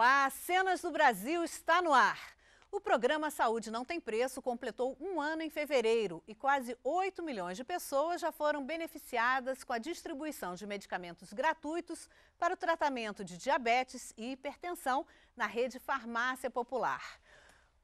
Olá, Cenas do Brasil está no ar. O programa Saúde Não Tem Preço completou um ano em fevereiro e quase 8 milhões de pessoas já foram beneficiadas com a distribuição de medicamentos gratuitos para o tratamento de diabetes e hipertensão na rede Farmácia Popular.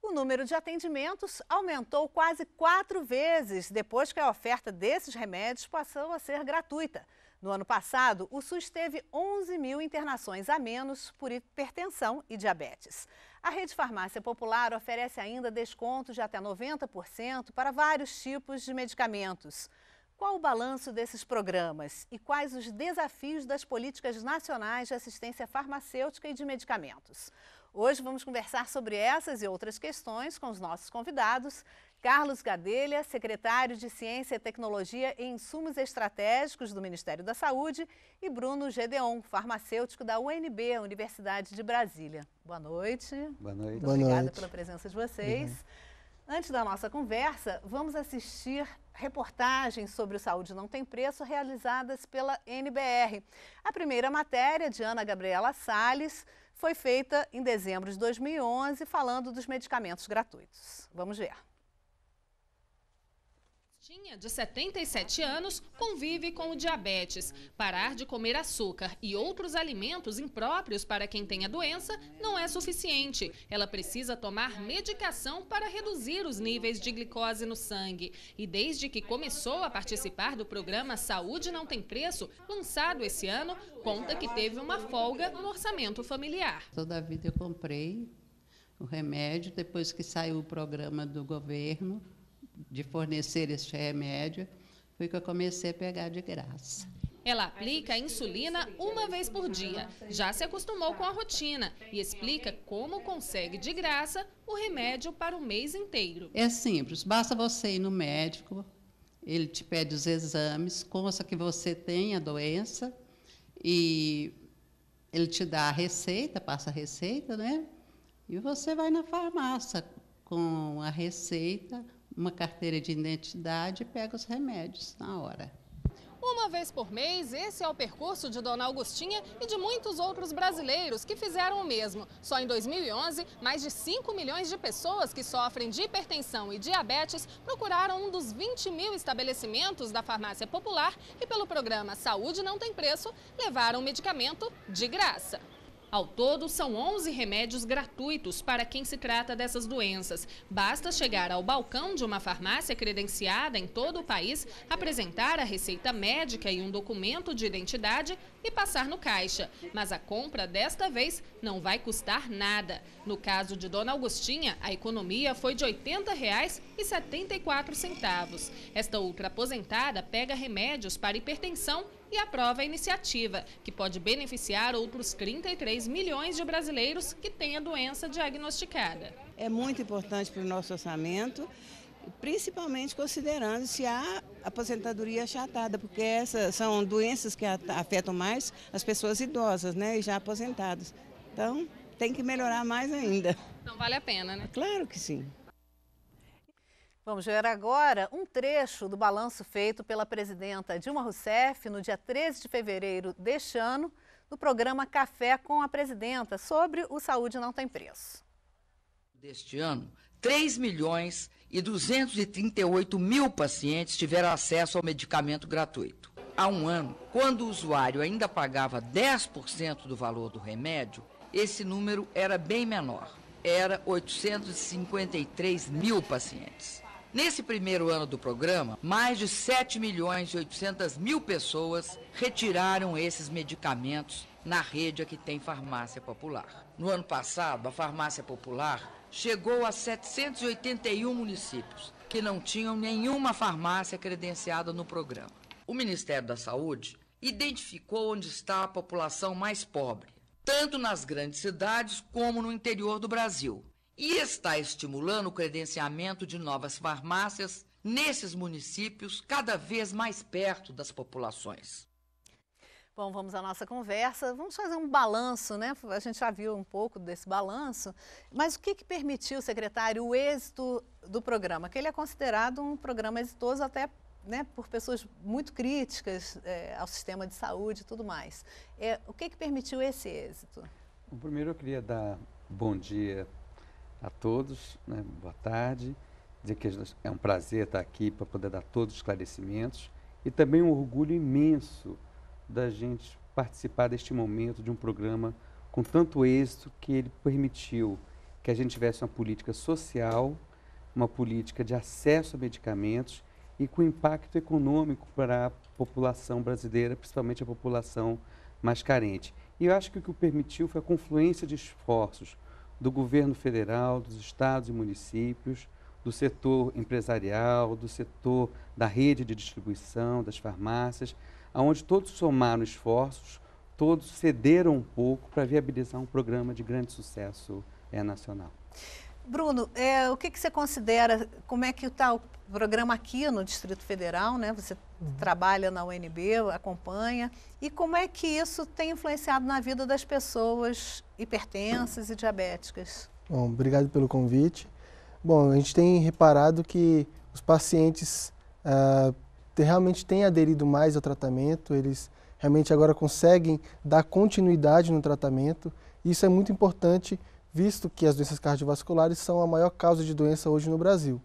O número de atendimentos aumentou quase quatro vezes depois que a oferta desses remédios passou a ser gratuita. No ano passado, o SUS teve 11 mil internações a menos por hipertensão e diabetes. A Rede Farmácia Popular oferece ainda descontos de até 90% para vários tipos de medicamentos. Qual o balanço desses programas e quais os desafios das políticas nacionais de assistência farmacêutica e de medicamentos? Hoje vamos conversar sobre essas e outras questões com os nossos convidados. Carlos Gadelha, secretário de Ciência, Tecnologia e Insumos Estratégicos do Ministério da Saúde, e Bruno Gedeon, farmacêutico da UNB, Universidade de Brasília. Boa noite. Boa noite. Muito Boa obrigada noite. pela presença de vocês. Uhum. Antes da nossa conversa, vamos assistir reportagens sobre o Saúde Não Tem Preço realizadas pela NBR. A primeira matéria, de Ana Gabriela Salles, foi feita em dezembro de 2011, falando dos medicamentos gratuitos. Vamos ver. Tinha de 77 anos convive com o diabetes. Parar de comer açúcar e outros alimentos impróprios para quem tem a doença não é suficiente. Ela precisa tomar medicação para reduzir os níveis de glicose no sangue. E desde que começou a participar do programa Saúde Não Tem Preço, lançado esse ano, conta que teve uma folga no orçamento familiar. Toda a vida eu comprei o remédio, depois que saiu o programa do governo, de fornecer este remédio, foi que eu comecei a pegar de graça. Ela aplica a insulina uma vez por dia. Já se acostumou com a rotina e explica como consegue de graça o remédio para o mês inteiro. É simples, basta você ir no médico, ele te pede os exames, consta que você tem a doença e ele te dá a receita, passa a receita, né? E você vai na farmácia com a receita uma carteira de identidade e pega os remédios na hora. Uma vez por mês, esse é o percurso de Dona Augustinha e de muitos outros brasileiros que fizeram o mesmo. Só em 2011, mais de 5 milhões de pessoas que sofrem de hipertensão e diabetes procuraram um dos 20 mil estabelecimentos da farmácia popular e pelo programa Saúde Não Tem Preço, levaram o medicamento de graça. Ao todo, são 11 remédios gratuitos para quem se trata dessas doenças. Basta chegar ao balcão de uma farmácia credenciada em todo o país, apresentar a receita médica e um documento de identidade e passar no caixa. Mas a compra desta vez não vai custar nada. No caso de Dona Augustinha, a economia foi de R$ 80,74. Esta outra aposentada pega remédios para hipertensão e aprova é a iniciativa, que pode beneficiar outros 33 milhões de brasileiros que têm a doença diagnosticada. É muito importante para o nosso orçamento, principalmente considerando se há aposentadoria achatada, porque essas são doenças que afetam mais as pessoas idosas né, e já aposentadas. Então, tem que melhorar mais ainda. Então, vale a pena, né? Claro que sim. Vamos ver agora um trecho do balanço feito pela presidenta Dilma Rousseff no dia 13 de fevereiro deste ano, no programa Café com a Presidenta, sobre o Saúde Não Tem Preço. Deste ano, 3 milhões e 238 mil pacientes tiveram acesso ao medicamento gratuito. Há um ano, quando o usuário ainda pagava 10% do valor do remédio, esse número era bem menor. Era 853 mil pacientes. Nesse primeiro ano do programa, mais de 7 milhões e 800 mil pessoas retiraram esses medicamentos na rede que tem farmácia popular. No ano passado, a farmácia popular chegou a 781 municípios que não tinham nenhuma farmácia credenciada no programa. O Ministério da Saúde identificou onde está a população mais pobre, tanto nas grandes cidades como no interior do Brasil, e está estimulando o credenciamento de novas farmácias nesses municípios cada vez mais perto das populações. Bom, vamos à nossa conversa. Vamos fazer um balanço, né? A gente já viu um pouco desse balanço, mas o que, que permitiu, secretário, o êxito do programa? Que ele é considerado um programa exitoso até né, por pessoas muito críticas é, ao sistema de saúde e tudo mais. É, o que, que permitiu esse êxito? Bom, primeiro, eu queria dar bom dia a todos, né? boa tarde. Dizer que é um prazer estar aqui para poder dar todos os esclarecimentos e também um orgulho imenso da gente participar deste momento de um programa com tanto êxito que ele permitiu que a gente tivesse uma política social, uma política de acesso a medicamentos e com impacto econômico para a população brasileira, principalmente a população mais carente. E eu acho que o que o permitiu foi a confluência de esforços do governo federal, dos estados e municípios, do setor empresarial, do setor da rede de distribuição, das farmácias, aonde todos somaram esforços, todos cederam um pouco para viabilizar um programa de grande sucesso é, nacional. Bruno, é, o que, que, você considera, como é que está o programa aqui no Distrito Federal, né? Você uhum. trabalha na UNB, acompanha, e como é que isso tem influenciado na vida das pessoas hipertensas e diabéticas? Bom, obrigado pelo convite. Bom, a gente tem reparado que os pacientes uh, realmente têm aderido mais ao tratamento, eles realmente agora conseguem dar continuidade no tratamento, isso é muito importante visto que as doenças cardiovasculares são a maior causa de doença hoje no Brasil.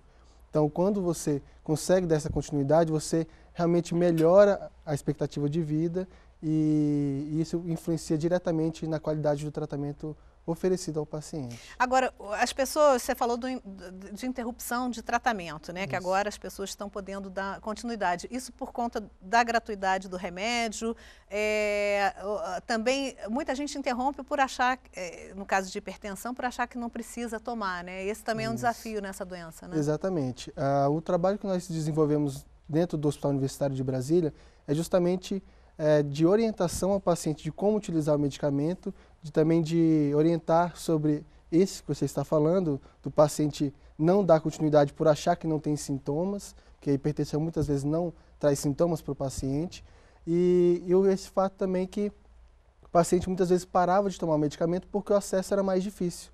Então, quando você consegue dar essa continuidade, você realmente melhora a expectativa de vida e isso influencia diretamente na qualidade do tratamento oferecido ao paciente. Agora, as pessoas, você falou do, de interrupção de tratamento, né? Isso. Que agora as pessoas estão podendo dar continuidade. Isso por conta da gratuidade do remédio. É, também, muita gente interrompe por achar, é, no caso de hipertensão, por achar que não precisa tomar, né? Esse também Isso. é um desafio nessa doença, né? Exatamente. Ah, o trabalho que nós desenvolvemos dentro do Hospital Universitário de Brasília é justamente é, de orientação ao paciente de como utilizar o medicamento de, também de orientar sobre esse que você está falando, do paciente não dar continuidade por achar que não tem sintomas, porque a hipertensão muitas vezes não traz sintomas para o paciente, e, e esse fato também que o paciente muitas vezes parava de tomar medicamento porque o acesso era mais difícil.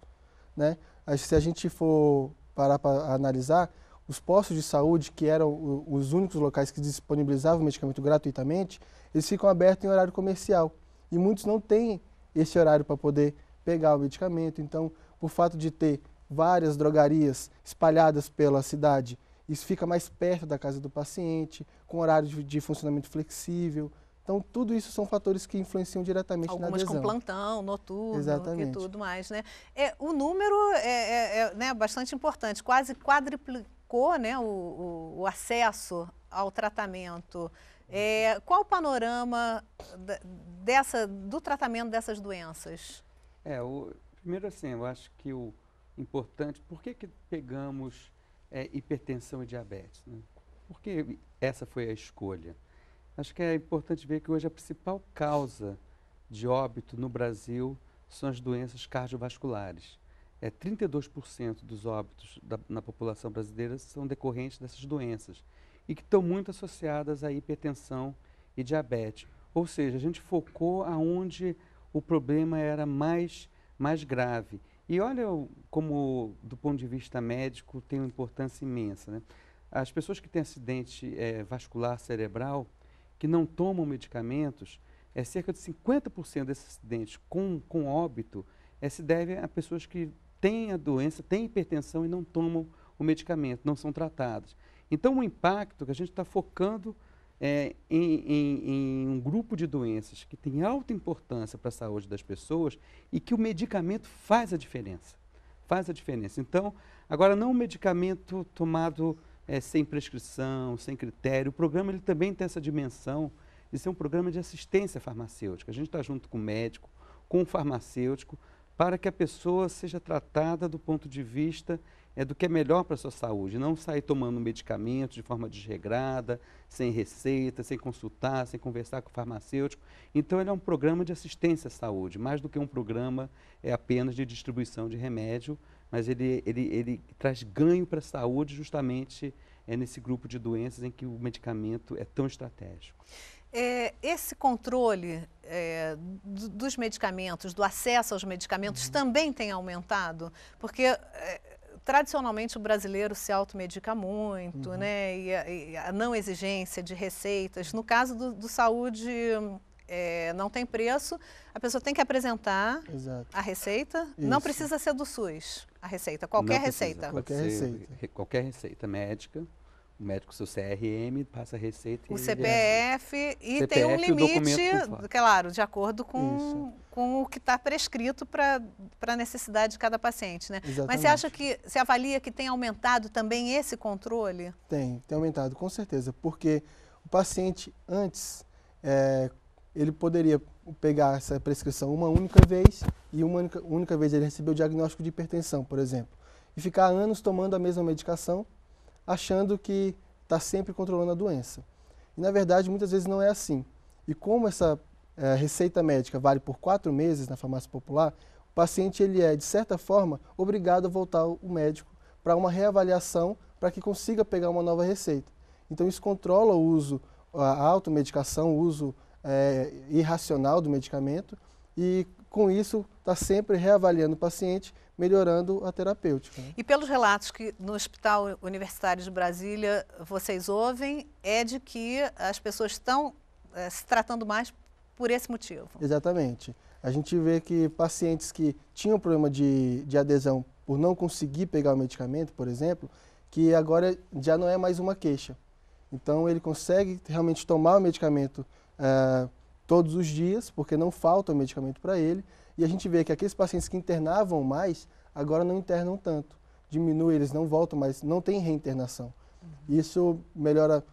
Né? Se a gente for parar para analisar, os postos de saúde, que eram os únicos locais que disponibilizavam o medicamento gratuitamente, eles ficam abertos em horário comercial. E muitos não têm esse horário para poder pegar o medicamento. Então, por fato de ter várias drogarias espalhadas pela cidade, isso fica mais perto da casa do paciente, com horário de, de funcionamento flexível. Então, tudo isso são fatores que influenciam diretamente Algumas na adesão. Algumas com plantão, noturno Exatamente. e tudo mais, né? É, o número é, é, é né, bastante importante, quase quadriplicou né, o, o, o acesso ao tratamento é, qual o panorama dessa, do tratamento dessas doenças? É, o, primeiro assim, eu acho que o importante, por que, que pegamos é, hipertensão e diabetes? Né? Por que essa foi a escolha? Acho que é importante ver que hoje a principal causa de óbito no Brasil são as doenças cardiovasculares. É, 32% dos óbitos da, na população brasileira são decorrentes dessas doenças e que estão muito associadas à hipertensão e diabetes. Ou seja, a gente focou aonde o problema era mais, mais grave. E olha como, do ponto de vista médico, tem uma importância imensa. Né? As pessoas que têm acidente é, vascular cerebral, que não tomam medicamentos, é cerca de 50% desses acidentes com, com óbito é, se deve a pessoas que têm a doença, têm hipertensão e não tomam o medicamento, não são tratadas. Então, o impacto que a gente está focando é, em, em, em, um grupo de doenças que tem alta importância para a saúde das pessoas e que o medicamento faz a diferença. Faz a diferença. Então, agora, não um medicamento tomado é, sem prescrição, sem critério. O programa ele também tem essa dimensão de ser um programa de assistência farmacêutica. A gente está junto com o médico, com o farmacêutico, para que a pessoa seja tratada do ponto de vista é do que é melhor para a sua saúde, não sair tomando medicamento de forma desregrada, sem receita, sem consultar, sem conversar com o farmacêutico. Então, ele é um programa de assistência à saúde, mais do que um programa é apenas de distribuição de remédio, mas ele, ele, ele traz ganho para a saúde justamente é nesse grupo de doenças em que o medicamento é tão estratégico. É, esse controle é, dos medicamentos, do acesso aos medicamentos, uhum. também tem aumentado? Porque é, tradicionalmente o brasileiro se automedica muito, uhum. né? E a, e a, não exigência de receitas. No caso do, do saúde é, não tem preço, a pessoa tem que apresentar Exato. a receita. Isso. Não precisa ser do SUS a receita, qualquer receita. qualquer receita. Qualquer receita médica. O médico seu CRM passa a receita. O CPF e, CPF, tem um limite, claro, de acordo com, com o que está prescrito para a necessidade de cada paciente, né? Mas você acha que, você avalia que tem aumentado também esse controle? Tem, tem aumentado, com certeza, porque o paciente antes, é, ele poderia pegar essa prescrição uma única vez e uma única, única vez ele recebeu o diagnóstico de hipertensão, por exemplo, e ficar anos tomando a mesma medicação achando que está sempre controlando a doença. E, na verdade, muitas vezes não é assim. E como essa é, receita médica vale por quatro meses na farmácia popular, o paciente ele é, de certa forma, obrigado a voltar ao médico para uma reavaliação para que consiga pegar uma nova receita. Então, isso controla o uso, a automedicação, o uso é, irracional do medicamento e com isso, está sempre reavaliando o paciente, melhorando a terapêutica. Né? E pelos relatos que no Hospital Universitário de Brasília vocês ouvem, é de que as pessoas estão é, se tratando mais por esse motivo. Exatamente. A gente vê que pacientes que tinham problema de, de adesão por não conseguir pegar o medicamento, por exemplo, que agora já não é mais uma queixa. Então, ele consegue realmente tomar o medicamento. Uh, todos os dias, porque não falta medicamento para ele, e a gente vê que aqueles pacientes que internavam mais, agora não internam tanto. Diminui, eles não voltam mais, não tem reinternação. Uhum. Isso melhora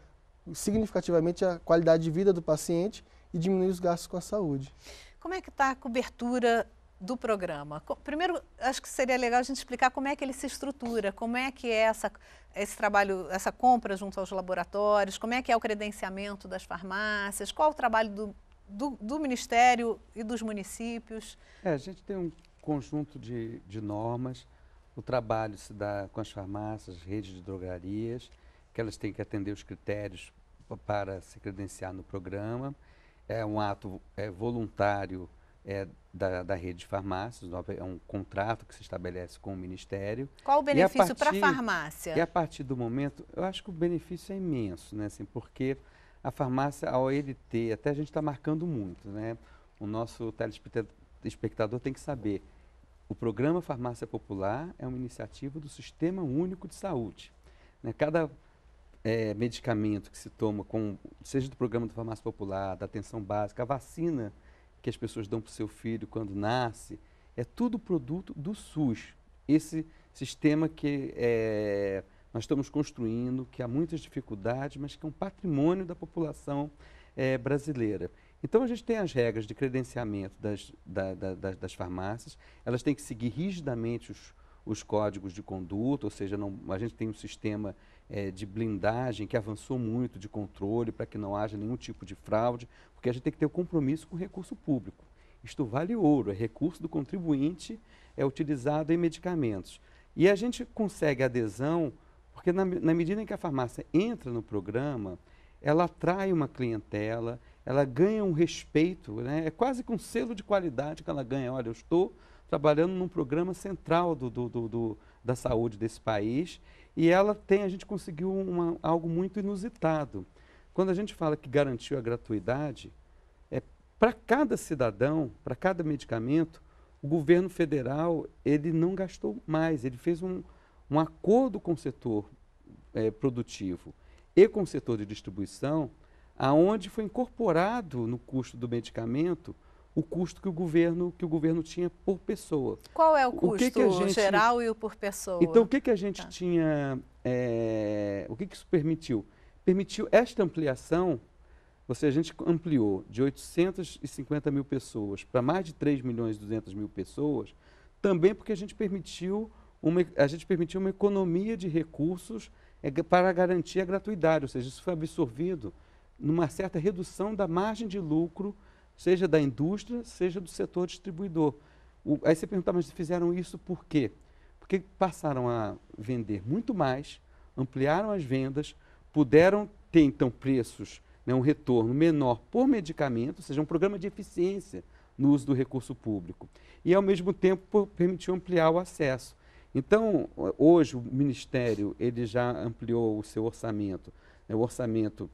significativamente a qualidade de vida do paciente e diminui os gastos com a saúde. Como é que está a cobertura do programa? Primeiro, acho que seria legal a gente explicar como é que ele se estrutura, como é que é essa, esse trabalho, essa compra junto aos laboratórios, como é que é o credenciamento das farmácias, qual o trabalho do do, do Ministério e dos municípios? É, a gente tem um conjunto de, de normas. O trabalho se dá com as farmácias, redes de drogarias, que elas têm que atender os critérios para se credenciar no programa. É um ato é, voluntário é, da, da rede de farmácias, é um contrato que se estabelece com o Ministério. Qual o benefício para a partir, farmácia? E a partir do momento, eu acho que o benefício é imenso, né? Assim, porque a farmácia, a OLT, até a gente está marcando muito, né? O nosso telespectador tem que saber. O programa Farmácia Popular é uma iniciativa do Sistema Único de Saúde. Né? Cada é, medicamento que se toma, com, seja do programa da Farmácia Popular, da atenção básica, a vacina que as pessoas dão para o seu filho quando nasce, é tudo produto do SUS. Esse sistema que é, nós estamos construindo, que há muitas dificuldades, mas que é um patrimônio da população é, brasileira. Então, a gente tem as regras de credenciamento das, da, da, das, das farmácias, elas têm que seguir rigidamente os, os códigos de conduta, ou seja, não, a gente tem um sistema é, de blindagem que avançou muito, de controle, para que não haja nenhum tipo de fraude, porque a gente tem que ter o um compromisso com o recurso público. Isto vale ouro, é recurso do contribuinte, é utilizado em medicamentos. E a gente consegue adesão porque na, na medida em que a farmácia entra no programa, ela atrai uma clientela, ela ganha um respeito, né? é quase com um selo de qualidade que ela ganha. Olha, eu estou trabalhando num programa central do, do, do, do da saúde desse país e ela tem, a gente conseguiu uma, algo muito inusitado. Quando a gente fala que garantiu a gratuidade, é para cada cidadão, para cada medicamento, o governo federal ele não gastou mais, ele fez um, um acordo com o setor é, produtivo e com o setor de distribuição, aonde foi incorporado no custo do medicamento o custo que o governo que o governo tinha por pessoa. Qual é o, o custo que que gente... geral e o por pessoa? Então o que que a gente tá. tinha? É... O que que isso permitiu? Permitiu esta ampliação, ou seja, a gente ampliou de 850 mil pessoas para mais de 3 milhões e 200 mil pessoas, também porque a gente permitiu uma, a gente permitiu uma economia de recursos é, para garantir a gratuidade, ou seja, isso foi absorvido numa certa redução da margem de lucro, seja da indústria, seja do setor distribuidor. O, aí você pergunta, mas fizeram isso por quê? Porque passaram a vender muito mais, ampliaram as vendas, puderam ter então preços, né, um retorno menor por medicamento, ou seja, um programa de eficiência no uso do recurso público. E ao mesmo tempo permitiu ampliar o acesso. Então, hoje o Ministério ele já ampliou o seu orçamento. O orçamento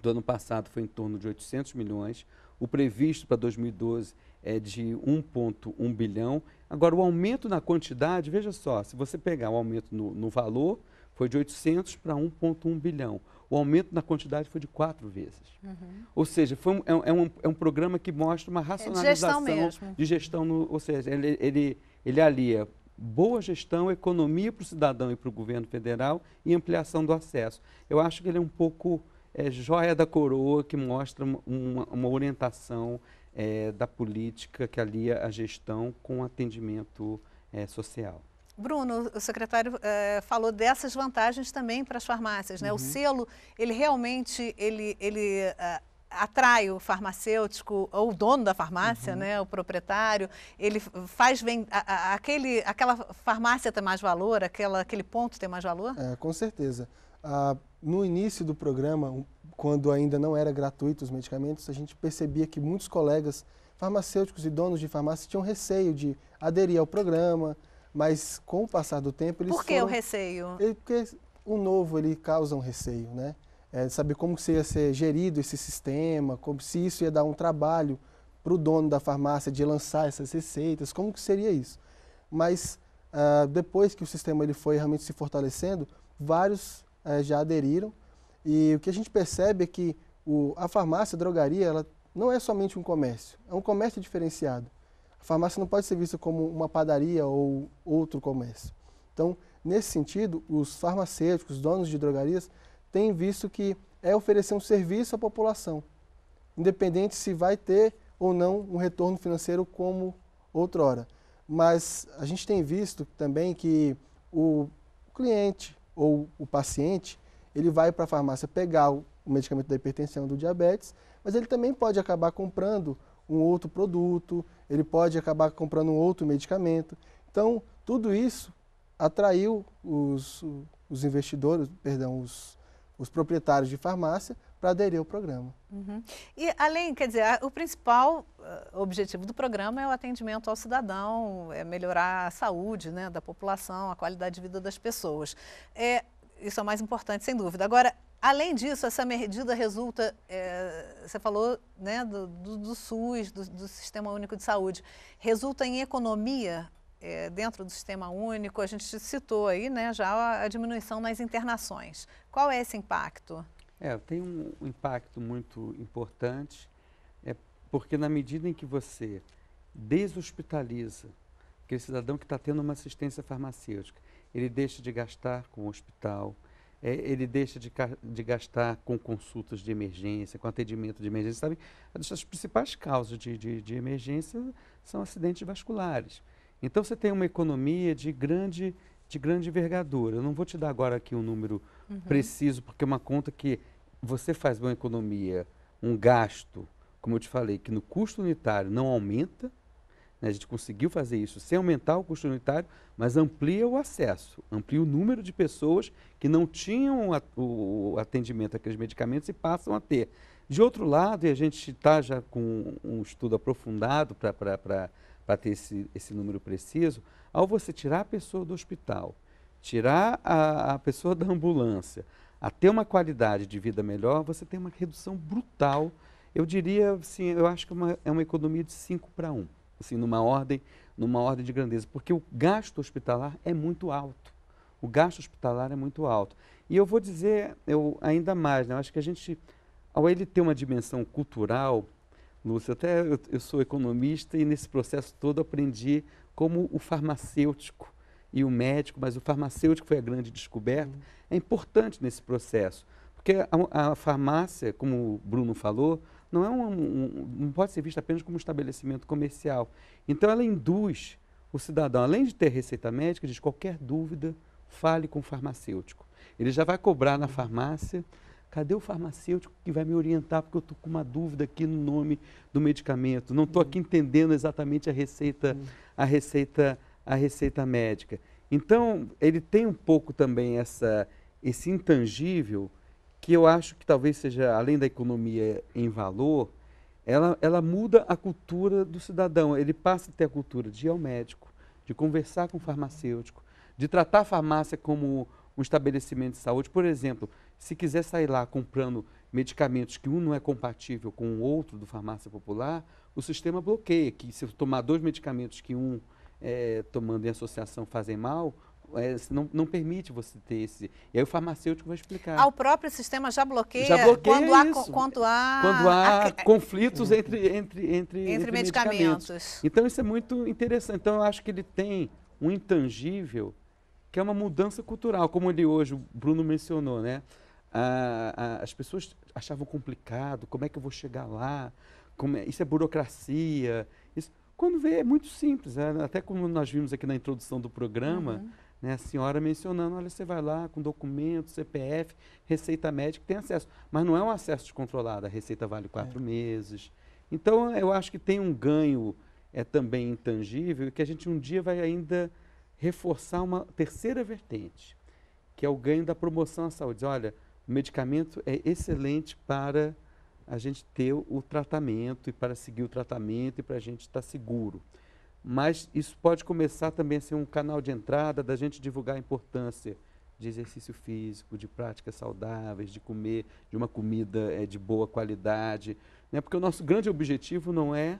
do ano passado foi em torno de 800 milhões, o previsto para 2012 é de 1,1 bilhão. Agora, o aumento na quantidade, veja só, se você pegar o aumento no, no valor, foi de 800 para 1,1 bilhão. O aumento na quantidade foi de quatro vezes. Uhum. Ou seja, um, é, é, um, é, um, programa que mostra uma racionalização é de gestão, de gestão no, ou seja, ele, ele, ele alia boa gestão, economia para o cidadão e para o governo federal e ampliação do acesso. Eu acho que ele é um pouco é, joia da coroa que mostra uma, uma orientação é, da política que alia a gestão com atendimento é, social. Bruno, o secretário é, falou dessas vantagens também para as farmácias, né? Uhum. O selo, ele realmente, ele, ele uh, atrai o farmacêutico ou o dono da farmácia, uhum. né, o proprietário, ele faz vem, aquele, aquela farmácia tem mais valor, aquela, aquele ponto tem mais valor? É, com certeza. Ah, no início do programa, quando ainda não era gratuito os medicamentos, a gente percebia que muitos colegas farmacêuticos e donos de farmácia tinham receio de aderir ao programa, mas com o passar do tempo eles Por que foram, o receio? Ele, é, porque o novo ele causa um receio, né? é, saber como que ia ser gerido esse sistema, como se isso ia dar um trabalho para o dono da farmácia de lançar essas receitas, como que seria isso. Mas uh, depois que o sistema ele foi realmente se fortalecendo, vários uh, já aderiram e o que a gente percebe é que o, a farmácia, a drogaria, ela não é somente um comércio, é um comércio diferenciado. A farmácia não pode ser vista como uma padaria ou outro comércio. Então, nesse sentido, os farmacêuticos, donos de drogarias, tem visto que é oferecer um serviço à população, independente se vai ter ou não um retorno financeiro como outrora. Mas a gente tem visto também que o cliente ou o paciente, ele vai para a farmácia pegar o medicamento da hipertensão, do diabetes, mas ele também pode acabar comprando um outro produto, ele pode acabar comprando um outro medicamento. Então, tudo isso atraiu os, os investidores, perdão, os os proprietários de farmácia para aderir ao programa. Uhum. E além, quer dizer, o principal eh, objetivo do programa é o atendimento ao cidadão, é melhorar a saúde né, da população, a qualidade de vida das pessoas. É, isso é o mais importante, sem dúvida. Agora, além disso, essa medida resulta, é, você falou né, do, do, do SUS, do, do Sistema Único de Saúde, resulta em economia é, dentro do sistema único, a gente citou aí né, já a, a diminuição nas internações. Qual é esse impacto? É, tem um impacto muito importante, é porque na medida em que você deshospitaliza aquele cidadão que está tendo uma assistência farmacêutica, ele deixa de gastar com o hospital, é, ele deixa de, de, gastar com consultas de emergência, com atendimento de emergência. Sabe, as principais causas de, de, de emergência são acidentes vasculares. Então você tem uma economia de grande, de grande envergadura. Eu não vou te dar agora aqui um número uhum. preciso, porque é uma conta que você faz uma economia, um gasto, como eu te falei, que no custo unitário não aumenta. Né? A gente conseguiu fazer isso sem aumentar o custo unitário, mas amplia o acesso, amplia o número de pessoas que não tinham a, o atendimento àqueles medicamentos e passam a ter. De outro lado, e a gente está já com um estudo aprofundado para para ter esse, esse número preciso, ao você tirar a pessoa do hospital, tirar a, a pessoa da ambulância, a ter uma qualidade de vida melhor, você tem uma redução brutal. Eu diria, assim, eu acho que é uma, é uma economia de 5 para 1, assim, numa ordem, numa ordem de grandeza, porque o gasto hospitalar é muito alto. O gasto hospitalar é muito alto. E eu vou dizer eu, ainda mais, né? eu acho que a gente, ao ele ter uma dimensão cultural, Lúcia, Até eu, eu, sou economista e nesse processo todo aprendi como o farmacêutico e o médico, mas o farmacêutico foi a grande descoberta, uhum. é importante nesse processo. Porque a, a, farmácia, como o Bruno falou, não, é um, um, não pode ser vista apenas como um estabelecimento comercial. Então ela induz o cidadão, além de ter receita médica, diz qualquer dúvida, fale com o farmacêutico. Ele já vai cobrar na uhum. farmácia Cadê o farmacêutico que vai me orientar? Porque eu estou com uma dúvida aqui no nome do medicamento. Não estou aqui hum. entendendo exatamente a receita, hum. a receita, a receita médica. Então, ele tem um pouco também essa, esse intangível que eu acho que talvez seja, além da economia em valor, ela, ela muda a cultura do cidadão. Ele passa a ter a cultura de ir ao médico, de conversar com o farmacêutico, de tratar a farmácia como um estabelecimento de saúde. Por exemplo, se quiser sair lá comprando medicamentos que um não é compatível com o outro do farmácia popular, o sistema bloqueia que se eu tomar dois medicamentos que um é, tomando em associação fazem mal, é, não, não, permite você ter esse. E aí o farmacêutico vai explicar. Ah, o próprio sistema já bloqueia, já bloqueia quando, há, quando há, quando há a... conflitos entre, entre, entre, entre, entre medicamentos. medicamentos. Então isso é muito interessante. Então eu acho que ele tem um intangível que é uma mudança cultural, como ele hoje, o Bruno mencionou, né? Ah, ah, as pessoas achavam complicado, como é que eu vou chegar lá? É, isso é burocracia. Isso, quando vê, é muito simples. É, até como nós vimos aqui na introdução do programa, uhum. né, a senhora mencionando, olha, você vai lá com documento, CPF, receita médica, tem acesso. Mas não é um acesso descontrolado, a receita vale quatro é. meses. Então, eu acho que tem um ganho é também intangível que a gente um dia vai ainda reforçar uma terceira vertente, que é o ganho da promoção à saúde. Olha, o medicamento é excelente para a gente ter o tratamento e para seguir o tratamento e para a gente estar seguro. Mas isso pode começar também a ser um canal de entrada da gente divulgar a importância de exercício físico, de práticas saudáveis, de comer de uma comida é, de boa qualidade. Né? Porque o nosso grande objetivo não é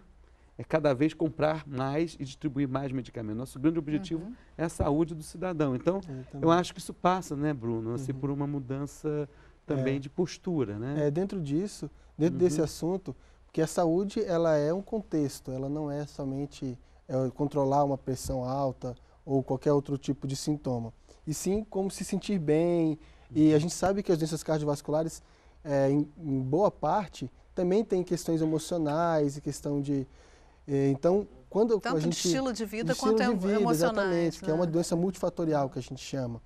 é cada vez comprar mais e distribuir mais medicamentos. Nosso grande objetivo uhum. é a saúde do cidadão. Então, é, eu acho que isso passa, né, Bruno, assim, uhum. por uma mudança também é. de postura, né? É, dentro disso, dentro uhum. desse assunto, porque a saúde, ela é um contexto, ela não é somente é, controlar uma pressão alta ou qualquer outro tipo de sintoma, e sim como se sentir bem, e a gente sabe que as doenças cardiovasculares, é, em, em boa parte, também tem questões emocionais e questão de é, então, quando Tanto a gente... de estilo de vida estilo quanto de vida, emocionais. Exatamente, né? que é uma né? doença multifatorial que a gente chama.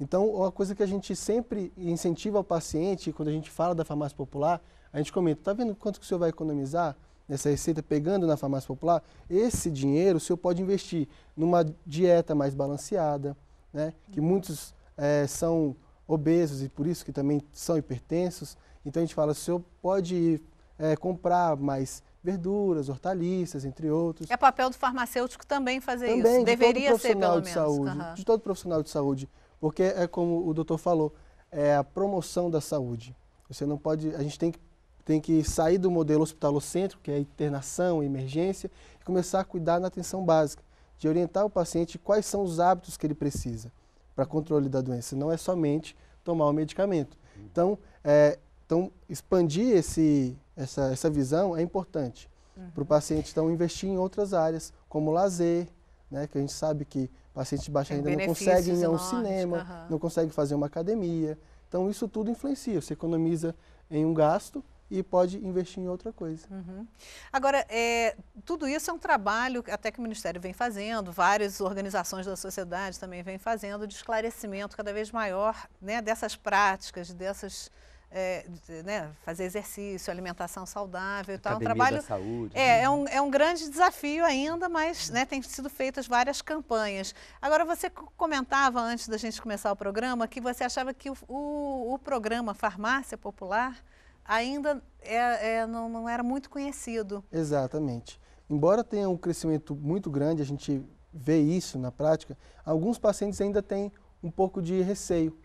Então, é uma coisa que a gente sempre incentiva o paciente, quando a gente fala da farmácia popular, a gente comenta, tá vendo quanto que o senhor vai economizar nessa receita pegando na farmácia popular? Esse dinheiro o senhor pode investir numa dieta mais balanceada, né? que uhum. muitos é, são obesos e por isso que também são hipertensos. Então, a gente fala, o senhor pode é, comprar mais verduras, hortaliças, entre outros. É papel do farmacêutico também fazer também, isso. De Deveria todo profissional ser, de menos. Saúde, uhum. De todo profissional de saúde, porque é como o doutor falou, é a promoção da saúde. Você não pode, a gente tem que tem que sair do modelo hospitalocêntrico, que é internação, emergência, e começar a cuidar na atenção básica, de orientar o paciente quais são os hábitos que ele precisa para controle da doença. Não é somente tomar o medicamento. Então, é, então expandir esse, essa, essa visão é importante uhum. para o paciente então investir em outras áreas, como lazer, né, que a gente sabe que paciente de baixa renda não consegue ir a um cinema, uhum. não consegue fazer uma academia. Então isso tudo influencia, você economiza em um gasto e pode investir em outra coisa. Uhum. Agora, é, tudo isso é um trabalho até que o Ministério vem fazendo, várias organizações da sociedade também vem fazendo, de esclarecimento cada vez maior né, dessas práticas, dessas é, né, fazer exercício, alimentação saudável e tal. É um trabalho, da saúde. É, né? é, um, é um grande desafio ainda, mas né, tem sido feitas várias campanhas. Agora, você comentava antes da gente começar o programa que você achava que o, o, o programa Farmácia Popular ainda é, é, não, não era muito conhecido. Exatamente. Embora tenha um crescimento muito grande, a gente vê isso na prática, alguns pacientes ainda têm um pouco de receio,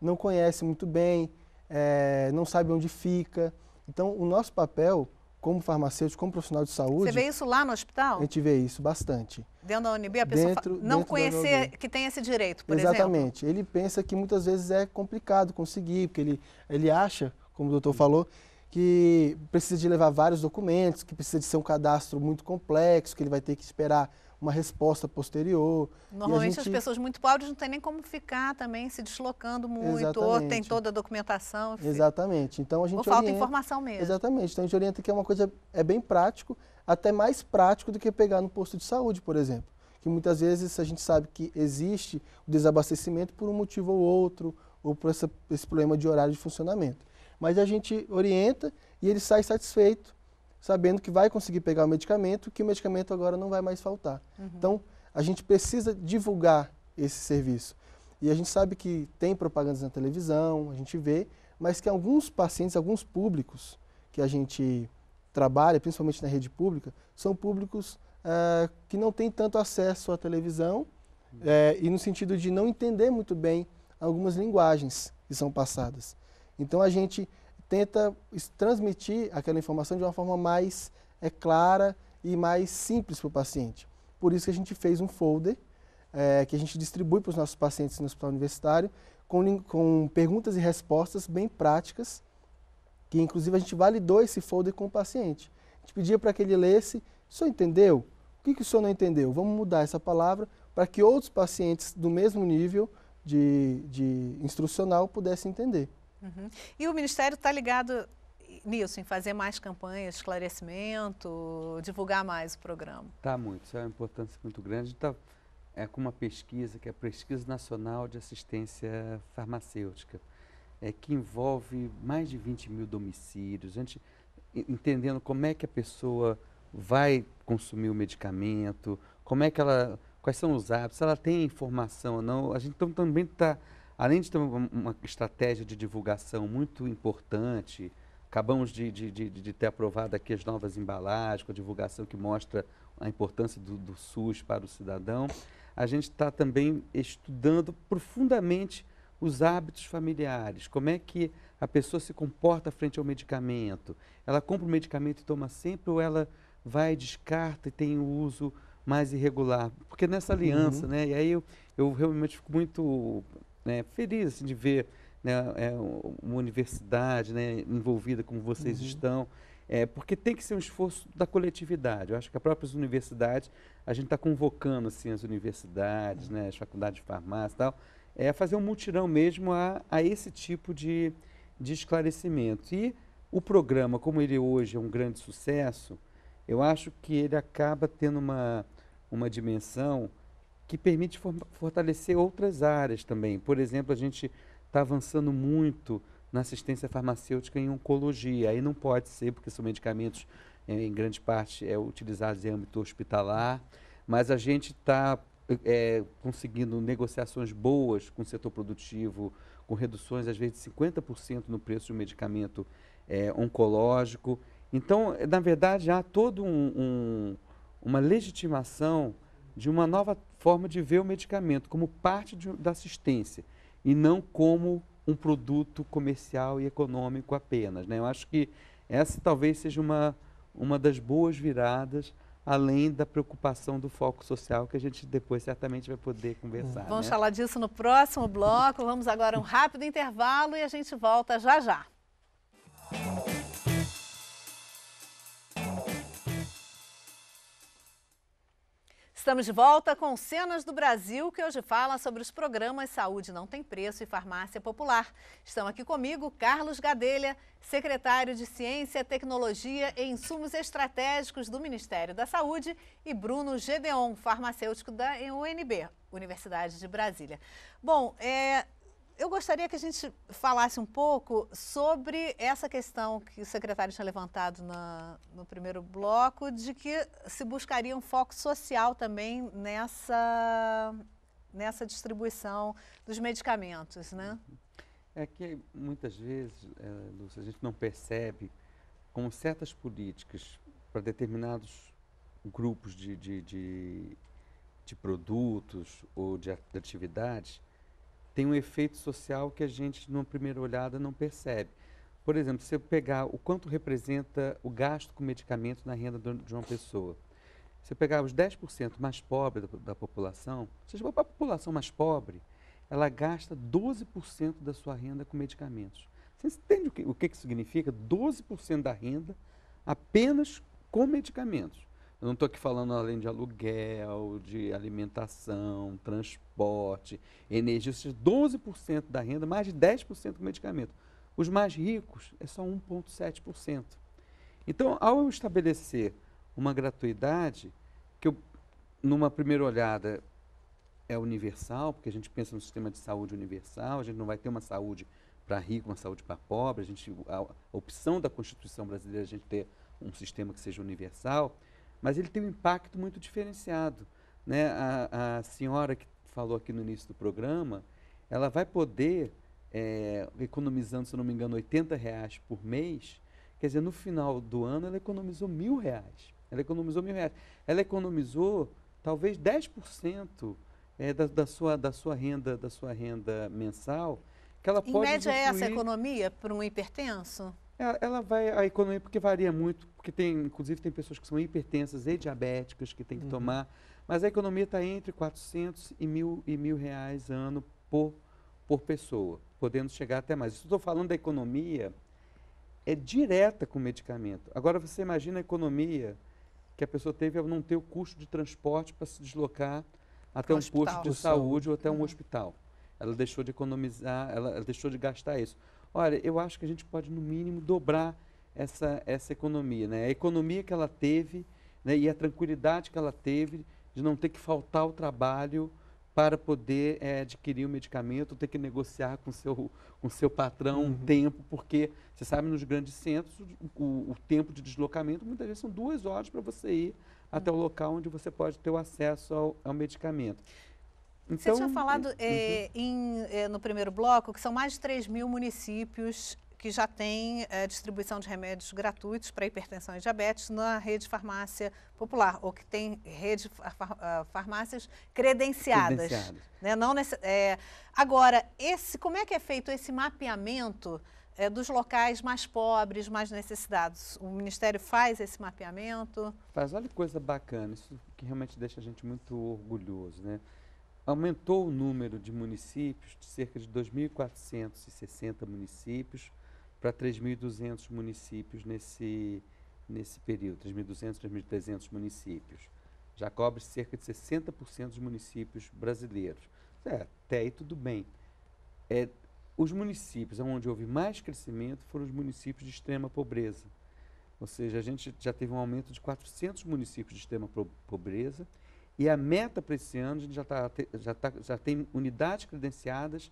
não conhecem muito bem, é, não sabe onde fica. Então, o nosso papel como farmacêutico, como profissional de saúde... Você vê isso lá no hospital? A gente vê isso bastante. Dentro da UNB, a pessoa dentro, não dentro conhecer que tem esse direito, por Exatamente. exemplo? Exatamente. Ele pensa que muitas vezes é complicado conseguir, porque ele, ele acha, como o doutor falou, que precisa de levar vários documentos, que precisa de ser um cadastro muito complexo, que ele vai ter que esperar uma resposta posterior. Normalmente gente... as pessoas muito pobres não têm nem como ficar também se deslocando muito, Exatamente. ou tem toda a documentação. Enfim. Exatamente. Então a gente ou falta informação mesmo. Exatamente. Então a gente orienta que é uma coisa é bem prático, até mais prático do que pegar no posto de saúde, por exemplo. Que muitas vezes a gente sabe que existe o desabastecimento por um motivo ou outro, ou por essa, esse problema de horário de funcionamento. Mas a gente orienta e ele sai satisfeito sabendo que vai conseguir pegar o medicamento, que o medicamento agora não vai mais faltar. Uhum. Então, a gente precisa divulgar esse serviço. E a gente sabe que tem propagandas na televisão, a gente vê, mas que alguns pacientes, alguns públicos que a gente trabalha, principalmente na rede pública, são públicos uh, que não têm tanto acesso à televisão uhum. é, e no sentido de não entender muito bem algumas linguagens que são passadas. Então a gente tenta transmitir aquela informação de uma forma mais é, clara e mais simples para o paciente. Por isso que a gente fez um folder é, que a gente distribui para os nossos pacientes no hospital universitário com, com perguntas e respostas bem práticas, que inclusive a gente validou esse folder com o paciente. A gente pedia para que ele lesse, o senhor entendeu? O que, que o senhor não entendeu? Vamos mudar essa palavra para que outros pacientes do mesmo nível de, de instrucional pudessem entender. Uhum. E o Ministério está ligado nisso, em fazer mais campanhas, esclarecimento, divulgar mais o programa? Está muito, isso é uma importância muito grande. Tá, é com uma pesquisa, que é a Pesquisa Nacional de Assistência Farmacêutica, é, que envolve mais de 20 mil domicílios, a gente entendendo como é que a pessoa vai consumir o medicamento, como é que ela, quais são os hábitos, se ela tem informação ou não. A gente então, também está além de ter uma estratégia de divulgação muito importante, acabamos de, de, de, de ter aprovado aqui as novas embalagens, com a divulgação que mostra a importância do, do SUS para o cidadão, a gente está também estudando profundamente os hábitos familiares, como é que a pessoa se comporta frente ao medicamento. Ela compra o medicamento e toma sempre ou ela vai, descarta e tem o uso mais irregular? Porque nessa uhum. aliança, uhum. né? E aí eu, eu realmente fico muito né, feliz assim, de ver né, é, uma universidade né, envolvida como vocês uhum. estão. É, porque tem que ser um esforço da coletividade. Eu acho que as próprias universidades, a gente está convocando assim, as universidades, né, as faculdades de farmácia e tal, é fazer um mutirão mesmo a, a esse tipo de, de esclarecimento. E o programa, como ele hoje é um grande sucesso, eu acho que ele acaba tendo uma, uma dimensão que permite for fortalecer outras áreas também. Por exemplo, a gente está avançando muito na assistência farmacêutica em oncologia. Aí não pode ser, porque são medicamentos, eh, em grande parte, é utilizados em âmbito hospitalar, mas a gente está é, eh, conseguindo negociações boas com o setor produtivo, com reduções, às vezes, de 50% no preço de um medicamento é, oncológico. Então, na verdade, há toda um, um, uma legitimação de uma nova forma de ver o medicamento como parte de, da assistência e não como um produto comercial e econômico apenas. Né? Eu acho que essa talvez seja uma, uma das boas viradas, além da preocupação do foco social, que a gente depois certamente vai poder conversar. Vamos né? falar disso no próximo bloco. Vamos agora a um rápido intervalo e a gente volta já já. Estamos de volta com Cenas do Brasil, que hoje fala sobre os programas Saúde Não Tem Preço e Farmácia Popular. Estão aqui comigo Carlos Gadelha, secretário de Ciência, Tecnologia e Insumos Estratégicos do Ministério da Saúde, e Bruno Gedeon, farmacêutico da UNB, Universidade de Brasília. Bom, é, eu gostaria que a gente falasse um pouco sobre essa questão que o secretário tinha levantado na, no primeiro bloco, de que se buscaria um foco social também nessa, nessa distribuição dos medicamentos, né? Uhum. É que muitas vezes, é, Lúcia, a gente não percebe como certas políticas para determinados grupos de, de, de, de produtos ou de atividades tem um efeito social que a gente, numa primeira olhada, não percebe. Por exemplo, se eu pegar o quanto representa o gasto com medicamento na renda de uma pessoa, se eu pegar os 10% mais pobres da, da, população, se for para a população mais pobre, ela gasta 12% da sua renda com medicamentos. Você entende o que, o que, que significa? 12% da renda apenas com medicamentos. Eu não estou aqui falando além de aluguel, de alimentação, transporte, energia. Seja, 12% da renda, mais de 10% com medicamento. Os mais ricos é só 1,7%. Então, ao eu estabelecer uma gratuidade, que eu, numa primeira olhada é universal, porque a gente pensa no sistema de saúde universal, a gente não vai ter uma saúde para rico, uma saúde para pobre, a, gente, a, a opção da Constituição brasileira é a gente ter um sistema que seja universal mas ele tem um impacto muito diferenciado. Né? A, a senhora que falou aqui no início do programa, ela vai poder, é, economizando, se não me engano, 80 reais por mês, quer dizer, no final do ano ela economizou mil reais. Ela economizou mil reais. Ela economizou talvez 10% é, eh, da, da, sua, da sua renda da sua renda mensal que ela em pode. média usufruir. é essa economia para um hipertenso? É, ela vai a economia porque varia muito, porque tem, inclusive tem pessoas que são hipertensas e diabéticas que tem que uhum. tomar, mas a economia está entre 400 e mil e mil reais ano por por pessoa, podendo chegar até mais. Estou falando da economia é direta com o medicamento. Agora você imagina a economia que a pessoa teve ao não ter o custo de transporte para se deslocar até um, um posto de saúde ou até um uhum. hospital. Ela deixou de economizar, ela, ela deixou de gastar isso. Olha, eu acho que a gente pode, no mínimo, dobrar essa, essa economia. Né? A economia que ela teve né, e a tranquilidade que ela teve de não ter que faltar o trabalho para poder é, adquirir o medicamento, ter que negociar com seu, com seu patrão uhum. um tempo, porque você sabe, nos grandes centros, o, o tempo de deslocamento muitas vezes são duas horas para você ir uhum. até o local onde você pode ter o acesso ao, ao medicamento. Então, Você tinha então, falado é, uhum. Eh, em, é, no primeiro bloco que são mais de 3 mil municípios que já têm é, distribuição de remédios gratuitos para hipertensão e diabetes na rede farmácia popular, ou que tem rede far, ah, farmácias credenciadas. credenciadas. Né? Não nesse, é, agora, esse, como é que é feito esse mapeamento dos locais mais pobres, mais necessitados? O Ministério faz esse mapeamento? Faz, olha que coisa bacana, isso que realmente deixa a gente muito orgulhoso, né? aumentou o número de municípios de cerca de 2.460 municípios para 3.200 municípios nesse, nesse período, 3.200, 3.300 municípios. Já cobre cerca de 60% dos municípios brasileiros. É, até aí tudo bem. É, os municípios onde houve mais crescimento foram os municípios de extrema pobreza. Ou seja, a gente já teve um aumento de 400 municípios de extrema pobreza e a meta para esse ano, a gente já, tá, já, tá, já tem unidades credenciadas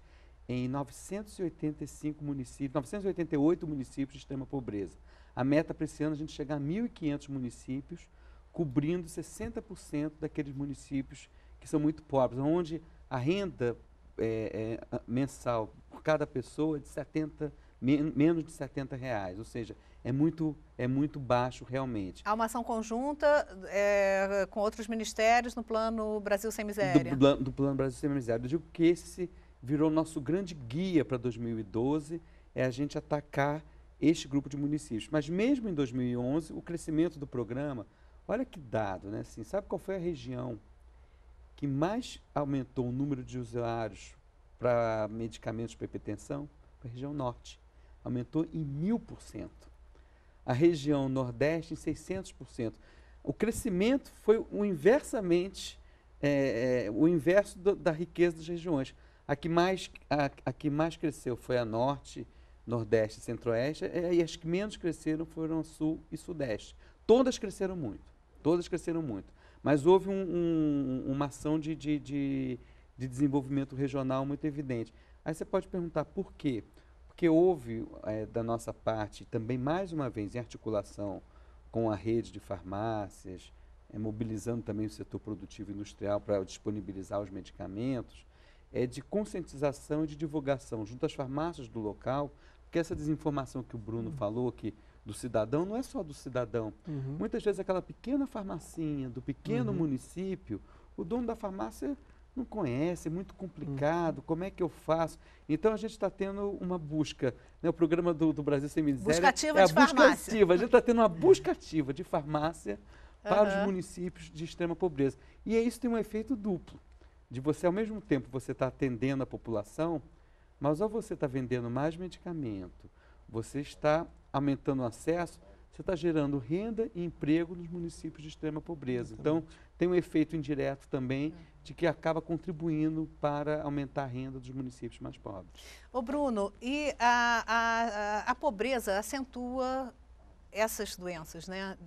em 985 municípios, 988 municípios de extrema pobreza. A meta para esse ano é a gente chegar a 1.500 municípios, cobrindo 60% daqueles municípios que são muito pobres, onde a renda é, é, mensal por cada pessoa é de 70, men menos de 70 reais. Ou seja, é muito, é muito baixo realmente. Há uma ação conjunta é, com outros ministérios no Plano Brasil Sem Miséria. Do, do, Plano Brasil Sem Miséria. Eu digo que esse virou nosso grande guia para 2012, é a gente atacar este grupo de municípios. Mas mesmo em 2011, o crescimento do programa, olha que dado, né? Assim, sabe qual foi a região que mais aumentou o número de usuários para medicamentos para hipertensão? a região norte. Aumentou em mil por cento a região Nordeste em 600%. O crescimento foi o inversamente, é, é, o inverso do, da riqueza das regiões. A que, mais, a, a que mais cresceu foi a Norte, Nordeste e Centro-Oeste, é, e as que menos cresceram foram Sul e Sudeste. Todas cresceram muito, todas cresceram muito. Mas houve um, um, uma ação de, de, de, de desenvolvimento regional muito evidente. Aí você pode perguntar por quê? Porque houve, é, da nossa parte, também mais uma vez, em articulação com a rede de farmácias, é, mobilizando também o setor produtivo industrial para disponibilizar os medicamentos, é de conscientização e de divulgação junto às farmácias do local, porque essa desinformação que o Bruno uhum. falou, que do cidadão, não é só do cidadão. Uhum. Muitas vezes aquela pequena farmacinha, do pequeno uhum. município, o dono da farmácia não conhece, é muito complicado, hum. como é que eu faço? Então a gente está tendo uma busca. Né? O programa do, do Brasil Sem Miséria busca ativa é a de busca farmácia. ativa. A gente está tendo uma busca ativa de farmácia para uhum. os municípios de extrema pobreza. E isso tem um efeito duplo. De você, ao mesmo tempo, você está atendendo a população, mas ao você está vendendo mais medicamento, você está aumentando o acesso, você está gerando renda e emprego nos municípios de extrema pobreza. Então, tem um efeito indireto também de que acaba contribuindo para aumentar a renda dos municípios mais pobres. Ô Bruno, e a, a, a pobreza acentua essas doenças, né?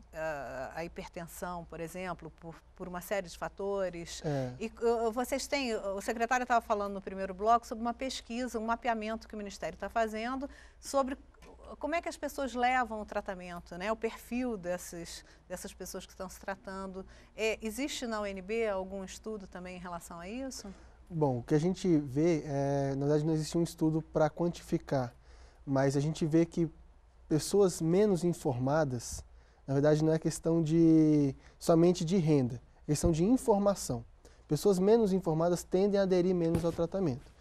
A hipertensão, por exemplo, por, por uma série de fatores. É. E vocês têm, o secretário estava falando no primeiro bloco sobre uma pesquisa, um mapeamento que o Ministério está fazendo sobre como é que as pessoas levam o tratamento, né? O perfil dessas, dessas pessoas que estão se tratando. É, existe na UNB algum estudo também em relação a isso? Bom, o que a gente vê, é, na verdade não existe um estudo para quantificar, mas a gente vê que pessoas menos informadas, na verdade não é questão de somente de renda, é questão de informação. Pessoas menos informadas tendem a aderir menos ao tratamento.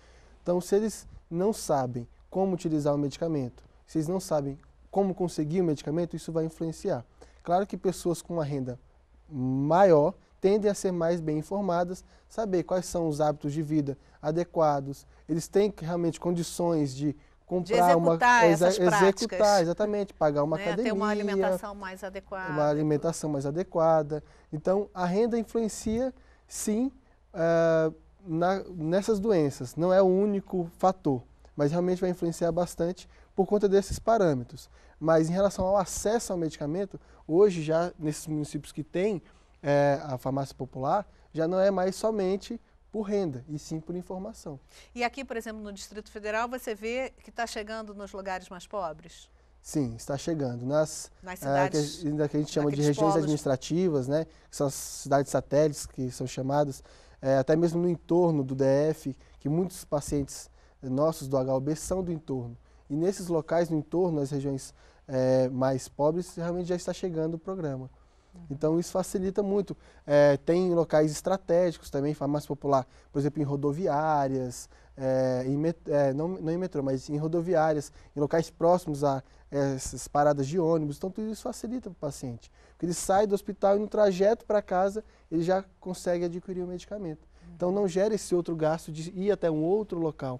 Então, se eles não sabem como utilizar o medicamento, vocês não sabem como conseguir o medicamento, isso vai influenciar. Claro que pessoas com uma renda maior tendem a ser mais bem informadas, saber quais são os hábitos de vida adequados, eles têm realmente condições de comprar de executar uma essas práticas. executar exatamente pagar uma né? academia ter uma alimentação mais adequada uma alimentação mais adequada então a renda influencia sim uh, na, nessas doenças não é o único fator mas realmente vai influenciar bastante por conta desses parâmetros. Mas em relação ao acesso ao medicamento, hoje já nesses municípios que tem é, a farmácia popular, já não é mais somente por renda, e sim por informação. E aqui, por exemplo, no Distrito Federal, você vê que está chegando nos lugares mais pobres? Sim, está chegando. Nas, Nas é, cidades, é, que, a gente chama de regiões polos. administrativas, né, que são as cidades satélites, que são chamadas, é, até mesmo no entorno do DF, que muitos pacientes é, nossos do HUB são do entorno. E nesses locais, no entorno, nas regiões é, mais pobres, realmente já está chegando o programa. Uhum. Então isso facilita muito. É, tem locais estratégicos também, farmácia popular, por exemplo, em rodoviárias, é, em met, é, não, não, em metrô, mas em rodoviárias, em locais próximos a essas paradas de ônibus. Então tudo isso facilita para o paciente. Porque ele sai do hospital e no trajeto para casa ele já consegue adquirir o medicamento. Uhum. Então não gera esse outro gasto de ir até um outro local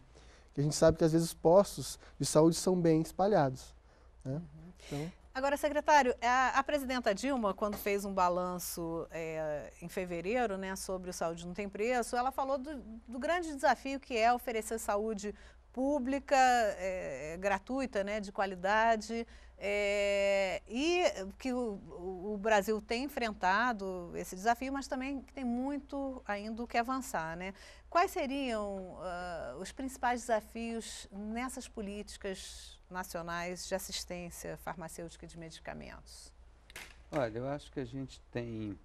que a gente sabe que às vezes os postos de saúde são bem espalhados. Né? Então... Agora, secretário, a, a, presidenta Dilma, quando fez um balanço é, em fevereiro né, sobre o Saúde Não Tem Preço, ela falou do, do grande desafio que é oferecer saúde pública, é, é, gratuita, né, de qualidade, é, e que o, o, Brasil tem enfrentado esse desafio, mas também que tem muito ainda o que avançar. Né? Quais seriam uh, os principais desafios nessas políticas nacionais de assistência farmacêutica de medicamentos? Olha, eu acho que a gente tem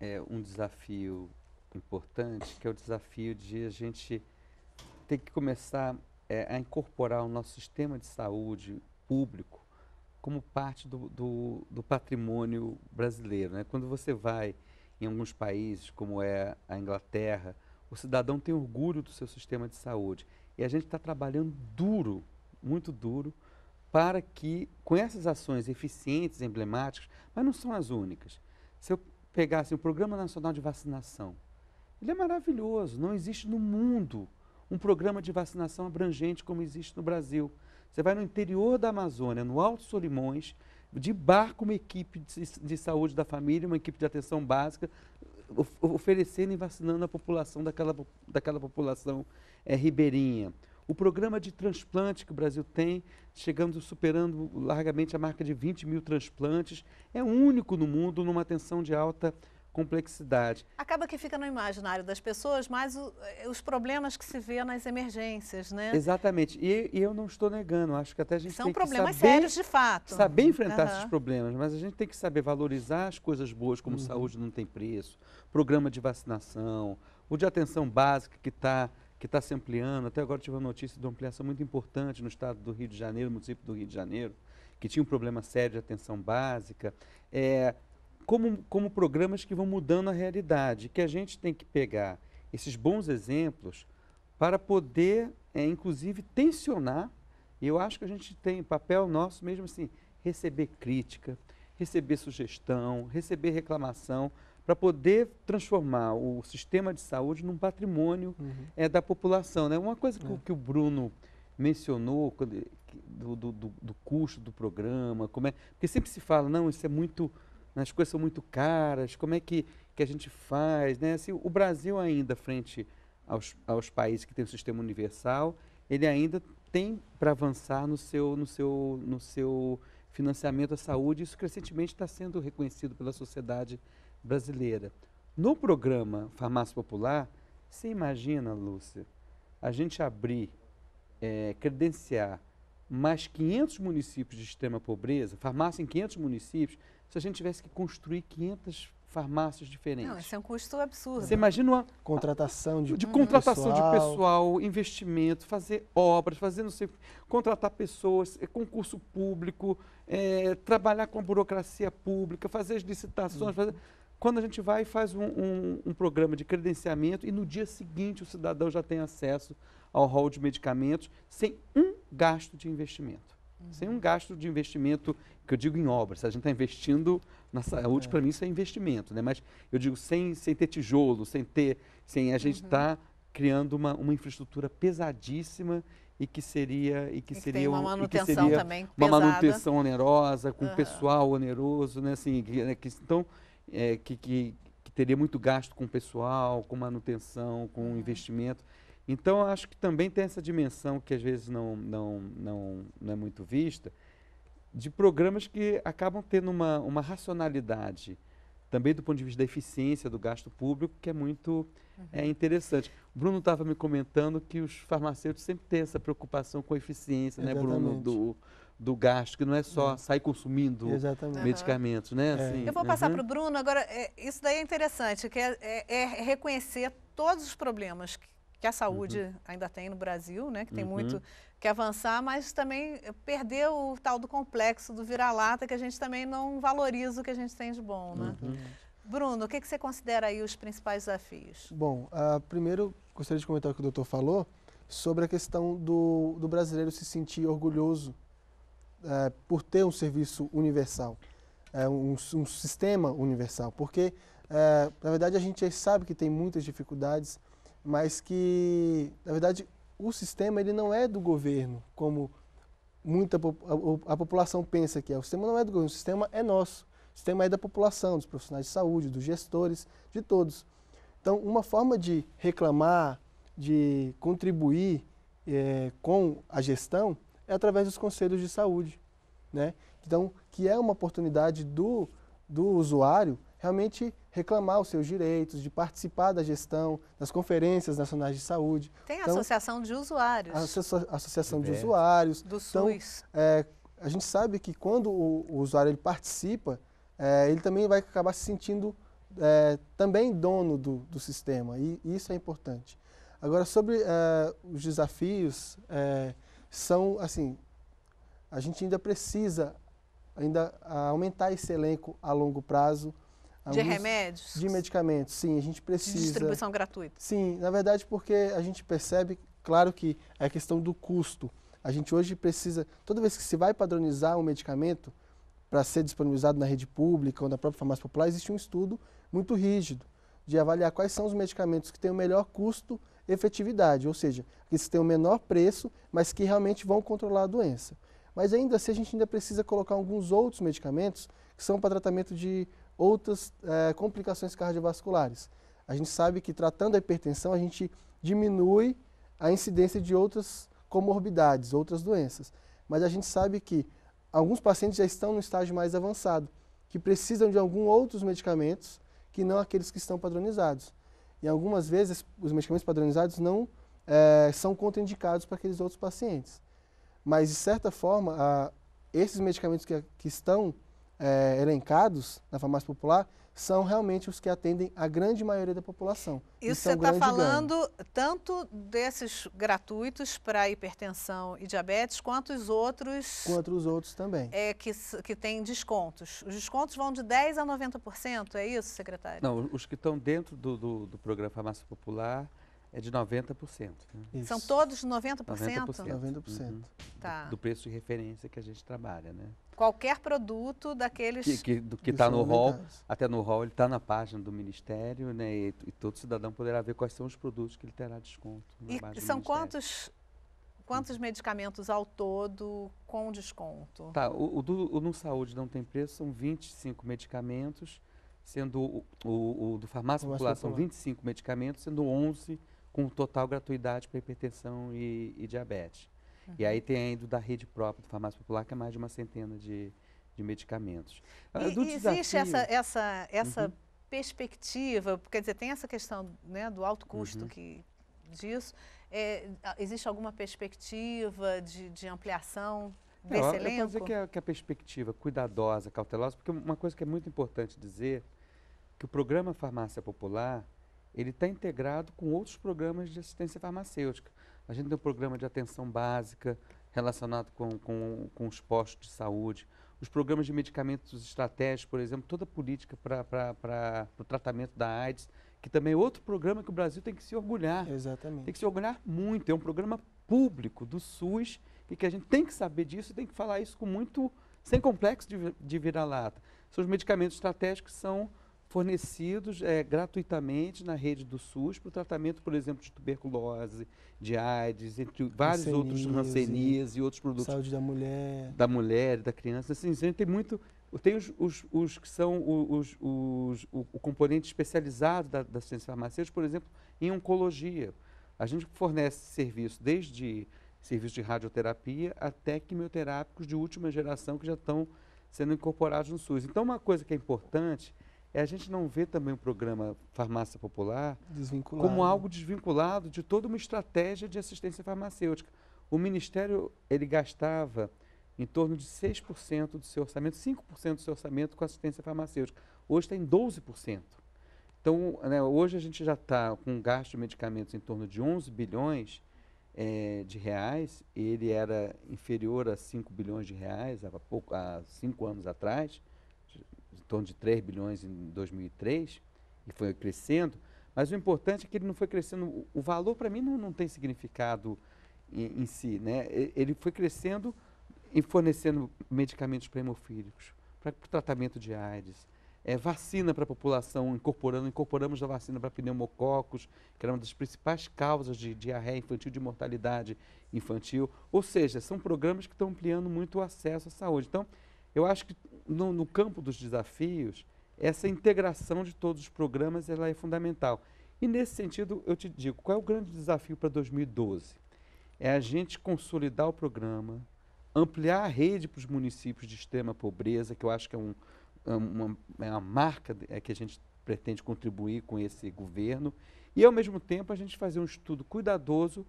é, um desafio importante, que é o desafio de a gente tem que começar é, a incorporar o nosso sistema de saúde público como parte do, do, do, patrimônio brasileiro. Né? Quando você vai em alguns países, como é a Inglaterra, o cidadão tem orgulho do seu sistema de saúde. E a gente está trabalhando duro, muito duro, para que, com essas ações eficientes, emblemáticas, mas não são as únicas. Se eu pegasse o Programa Nacional de Vacinação, ele é maravilhoso, não existe no mundo um programa de vacinação abrangente como existe no Brasil. Você vai no interior da Amazônia, no Alto Solimões, de barco uma equipe de, de saúde da família, uma equipe de atenção básica, of, oferecendo e vacinando a população daquela, daquela população é, ribeirinha. O programa de transplante que o Brasil tem, chegando, superando largamente a marca de 20 mil transplantes, é único no mundo numa atenção de alta qualidade complexidade. Acaba que fica no imaginário das pessoas, mas o, eh, os problemas que se vê nas emergências, né? Exatamente. E, e eu não estou negando, acho que até a gente São tem que saber... São problemas sérios de fato. Saber enfrentar uhum. esses problemas, mas a gente tem que saber valorizar as coisas boas, como uhum. saúde não tem preço, programa de vacinação, o de atenção básica que está que está se ampliando. Até agora tive uma notícia de uma ampliação muito importante no estado do Rio de Janeiro, no município do Rio de Janeiro, que tinha um problema sério de atenção básica. É, como, como programas que vão mudando a realidade, que a gente tem que pegar esses bons exemplos para poder, é, inclusive, tensionar. E eu acho que a gente tem papel nosso mesmo assim, receber crítica, receber sugestão, receber reclamação, para poder transformar o sistema de saúde num patrimônio uhum. é, da população. Né? Uma coisa que, é. que o Bruno mencionou quando, do, do, do, do custo do programa, como é, porque sempre se fala, não, isso é muito as coisas são muito caras, como é que, que a gente faz? Né? Assim, o Brasil ainda, frente aos, aos países que têm o um sistema universal, ele ainda tem para avançar no seu, no, seu, no seu financiamento à saúde, isso crescentemente está sendo reconhecido pela sociedade brasileira. No programa Farmácia Popular, você imagina, Lúcia, a gente abrir, é, credenciar mais 500 municípios de extrema pobreza, farmácia em 500 municípios, se a gente tivesse que construir 500 farmácias diferentes. Não, esse é um custo absurdo. Você imagina uma contratação de, de contratação pessoal. de pessoal, investimento, fazer obras, fazer não sei, contratar pessoas, é, concurso público, é, trabalhar com a burocracia pública, fazer as licitações, hum. fazer, quando a gente vai e faz um, um, um, programa de credenciamento e no dia seguinte o cidadão já tem acesso ao hall de medicamentos sem um gasto de investimento. Sem um gasto de investimento, que eu digo em obras, a gente está investindo na saúde, é. para mim isso é investimento, né? Mas eu digo sem, sem ter tijolo, sem ter, sem a gente está uhum. Tá criando uma, uma infraestrutura pesadíssima e que seria e que e seria uma manutenção também que seria também uma pesada. manutenção onerosa com uhum. pessoal oneroso, né? Assim, que, né? que então é, que, que, que teria muito gasto com pessoal, com manutenção, com uhum. investimento. Então, acho que também tem essa dimensão que às vezes não, não, não, não é muito vista, de programas que acabam tendo uma, uma racionalidade, também do ponto de vista da eficiência do gasto público, que é muito é uhum. é, interessante. O Bruno estava me comentando que os farmacêuticos sempre têm essa preocupação com a eficiência, Exatamente. né, Bruno, do, do gasto, que não é só uhum. sair consumindo Exatamente. medicamentos, né? É. Assim, Eu vou passar uhum. para o Bruno, agora, é, isso daí é interessante, que é, é, é reconhecer todos os problemas que que a uhum. saúde uhum. ainda tem no Brasil, né, que tem uhum. muito que avançar, mas também perder o tal do complexo do vira-lata, que a gente também não valoriza o que a gente tem de bom. Né? Uhum. Bruno, o que, que, você considera aí os principais desafios? Bom, uh, primeiro gostaria de comentar o que o doutor falou sobre a questão do, do brasileiro se sentir orgulhoso uh, por ter um serviço universal, uh, um, um, sistema universal, porque é, na verdade a gente sabe que tem muitas dificuldades, mas que, na verdade, o sistema ele não é do governo, como muita a, população pensa que é. O sistema não é do governo, o sistema é nosso. O sistema é da população, dos profissionais de saúde, dos gestores, de todos. Então, uma forma de reclamar, de contribuir é, com a gestão é através dos conselhos de saúde. Né? Então, que é uma oportunidade do, do usuário realmente reclamar os seus direitos, de participar da gestão, das conferências nacionais de saúde. Tem a então, associação de usuários. A associação de, de usuários. Do então, SUS. É, a gente sabe que quando o, o usuário ele participa, é, ele também vai acabar se sentindo é, também dono do, do sistema, e, isso é importante. Agora, sobre é, os desafios, é, são assim, a gente ainda precisa ainda aumentar esse elenco a longo prazo, de remédios? De medicamentos, sim, a gente precisa. De distribuição gratuita? Sim, na verdade porque a gente percebe, claro que é a questão do custo. A gente hoje precisa, toda vez que se vai padronizar um medicamento para ser disponibilizado na rede pública ou na própria farmácia popular, existe um estudo muito rígido de avaliar quais são os medicamentos que têm o melhor custo efetividade, ou seja, que têm o menor preço, mas que realmente vão controlar a doença. Mas ainda assim, a gente ainda precisa colocar alguns outros medicamentos que são para tratamento de outras é, complicações cardiovasculares. A gente sabe que tratando a hipertensão, a gente diminui a incidência de outras comorbidades, outras doenças. Mas a gente sabe que alguns pacientes já estão no estágio mais avançado, que precisam de alguns outros medicamentos que não aqueles que estão padronizados. E algumas vezes os medicamentos padronizados não é, são contraindicados para aqueles outros pacientes. Mas, de certa forma, a, esses medicamentos que, que estão é, elencados na farmácia popular são realmente os que atendem a grande maioria da população. Isso você está falando ganho. tanto desses gratuitos para hipertensão e diabetes, quanto os outros... Quanto os outros também. É, que, que têm descontos. Os descontos vão de 10% a 90%, é isso, secretário? Não, os que estão dentro do, do, do programa Farmácia Popular é de 90%. Né? São todos 90%? 90%. 90%. Uhum. Tá. Do, do preço de referência que a gente trabalha, né? Qualquer produto daqueles. Que, do que está no hall, até no hall, ele está na página do Ministério, né? E, e, todo cidadão poderá ver quais são os produtos que ele terá desconto. e são quantos, quantos medicamentos ao todo com desconto? Tá, o, o, do, o No Saúde Não Tem Preço são 25 medicamentos, sendo o, o, o do Farmácia Popular são 25 medicamentos, sendo 11 com total gratuidade para hipertensão e, e diabetes. Uhum. E aí tem ainda da rede própria do Farmácia Popular, que é mais de uma centena de, de medicamentos. Ah, e, do existe desafio... essa, essa, essa uhum. perspectiva, quer dizer, tem essa questão né, do alto custo uhum. que, disso. É, existe alguma perspectiva de, de ampliação é, desse Não, elenco? Eu vou dizer que a, é, que a é perspectiva cuidadosa, cautelosa, porque uma coisa que é muito importante dizer, que o programa Farmácia Popular, ele está integrado com outros programas de assistência farmacêutica. A gente tem um programa de atenção básica relacionado com, com, com os postos de saúde, os programas de medicamentos estratégicos, por exemplo, toda a política para o tratamento da AIDS, que também é outro programa que o Brasil tem que se orgulhar. Exatamente. Tem que se orgulhar muito. É um programa público do SUS e que a gente tem que saber disso e tem que falar isso com muito, sem complexo de, de vira-lata. são os medicamentos estratégicos que são fornecidos é, gratuitamente na rede do SUS para o tratamento, por exemplo, de tuberculose, de AIDS, entre vários outros rancenias e outros produtos. Saúde da mulher. Da mulher, da criança. Assim, a gente tem muito. Tem os, os, os que são os, os, o, o componente especializado da, da ciência farmacêutica, por exemplo, em oncologia. A gente fornece serviço desde serviço de radioterapia até quimioterápicos de última geração que já estão sendo incorporados no SUS. Então, uma coisa que é importante é a gente não vê também o programa Farmácia Popular como algo desvinculado de toda uma estratégia de assistência farmacêutica. O Ministério, ele gastava em torno de 6% do seu orçamento, 5% do seu orçamento com assistência farmacêutica. Hoje está em 12%. Então, né, hoje a gente já está com um gasto de medicamentos em torno de 11 bilhões é, de reais. Ele era inferior a 5 bilhões de reais há, pouco, há cinco anos atrás em torno de 3 bilhões em 2003, e foi crescendo, mas o importante é que ele não foi crescendo, o valor para mim não, não tem significado em, em, si, né? ele foi crescendo e fornecendo medicamentos para hemofílicos, para o tratamento de AIDS, é, vacina para a população, incorporando, incorporamos a vacina para pneumococos, que era uma das principais causas de diarreia infantil, de mortalidade infantil. Ou seja, são programas que estão ampliando muito o acesso à saúde. Então, eu acho que no, no campo dos desafios, essa integração de todos os programas ela é fundamental. E nesse sentido, eu te digo, qual é o grande desafio para 2012? É a gente consolidar o programa, ampliar a rede para os municípios de extrema pobreza, que eu acho que é, um, é uma, uma é marca é, que a gente pretende contribuir com esse governo, e ao mesmo tempo a gente fazer um estudo cuidadoso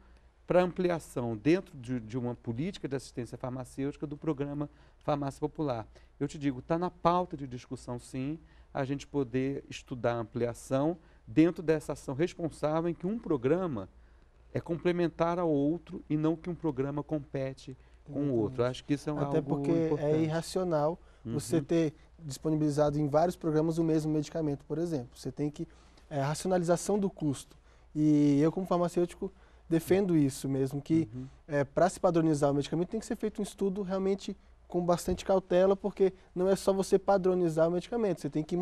para ampliação dentro de, de uma política de assistência farmacêutica do programa farmácia popular. Eu te digo, está na pauta de discussão, sim, a gente poder estudar a ampliação dentro dessa ação responsável em que um programa é complementar ao outro e não que um programa compete com Exatamente. o outro. Acho que isso é um Até porque é importante. é irracional uhum. você ter disponibilizado em vários programas o mesmo medicamento, por exemplo. Você tem que. É, racionalização do custo. E eu, como farmacêutico, defendo isso mesmo, que uhum. é, para se padronizar o medicamento tem que ser feito um estudo realmente com bastante cautela, porque não é só você padronizar o medicamento, você tem que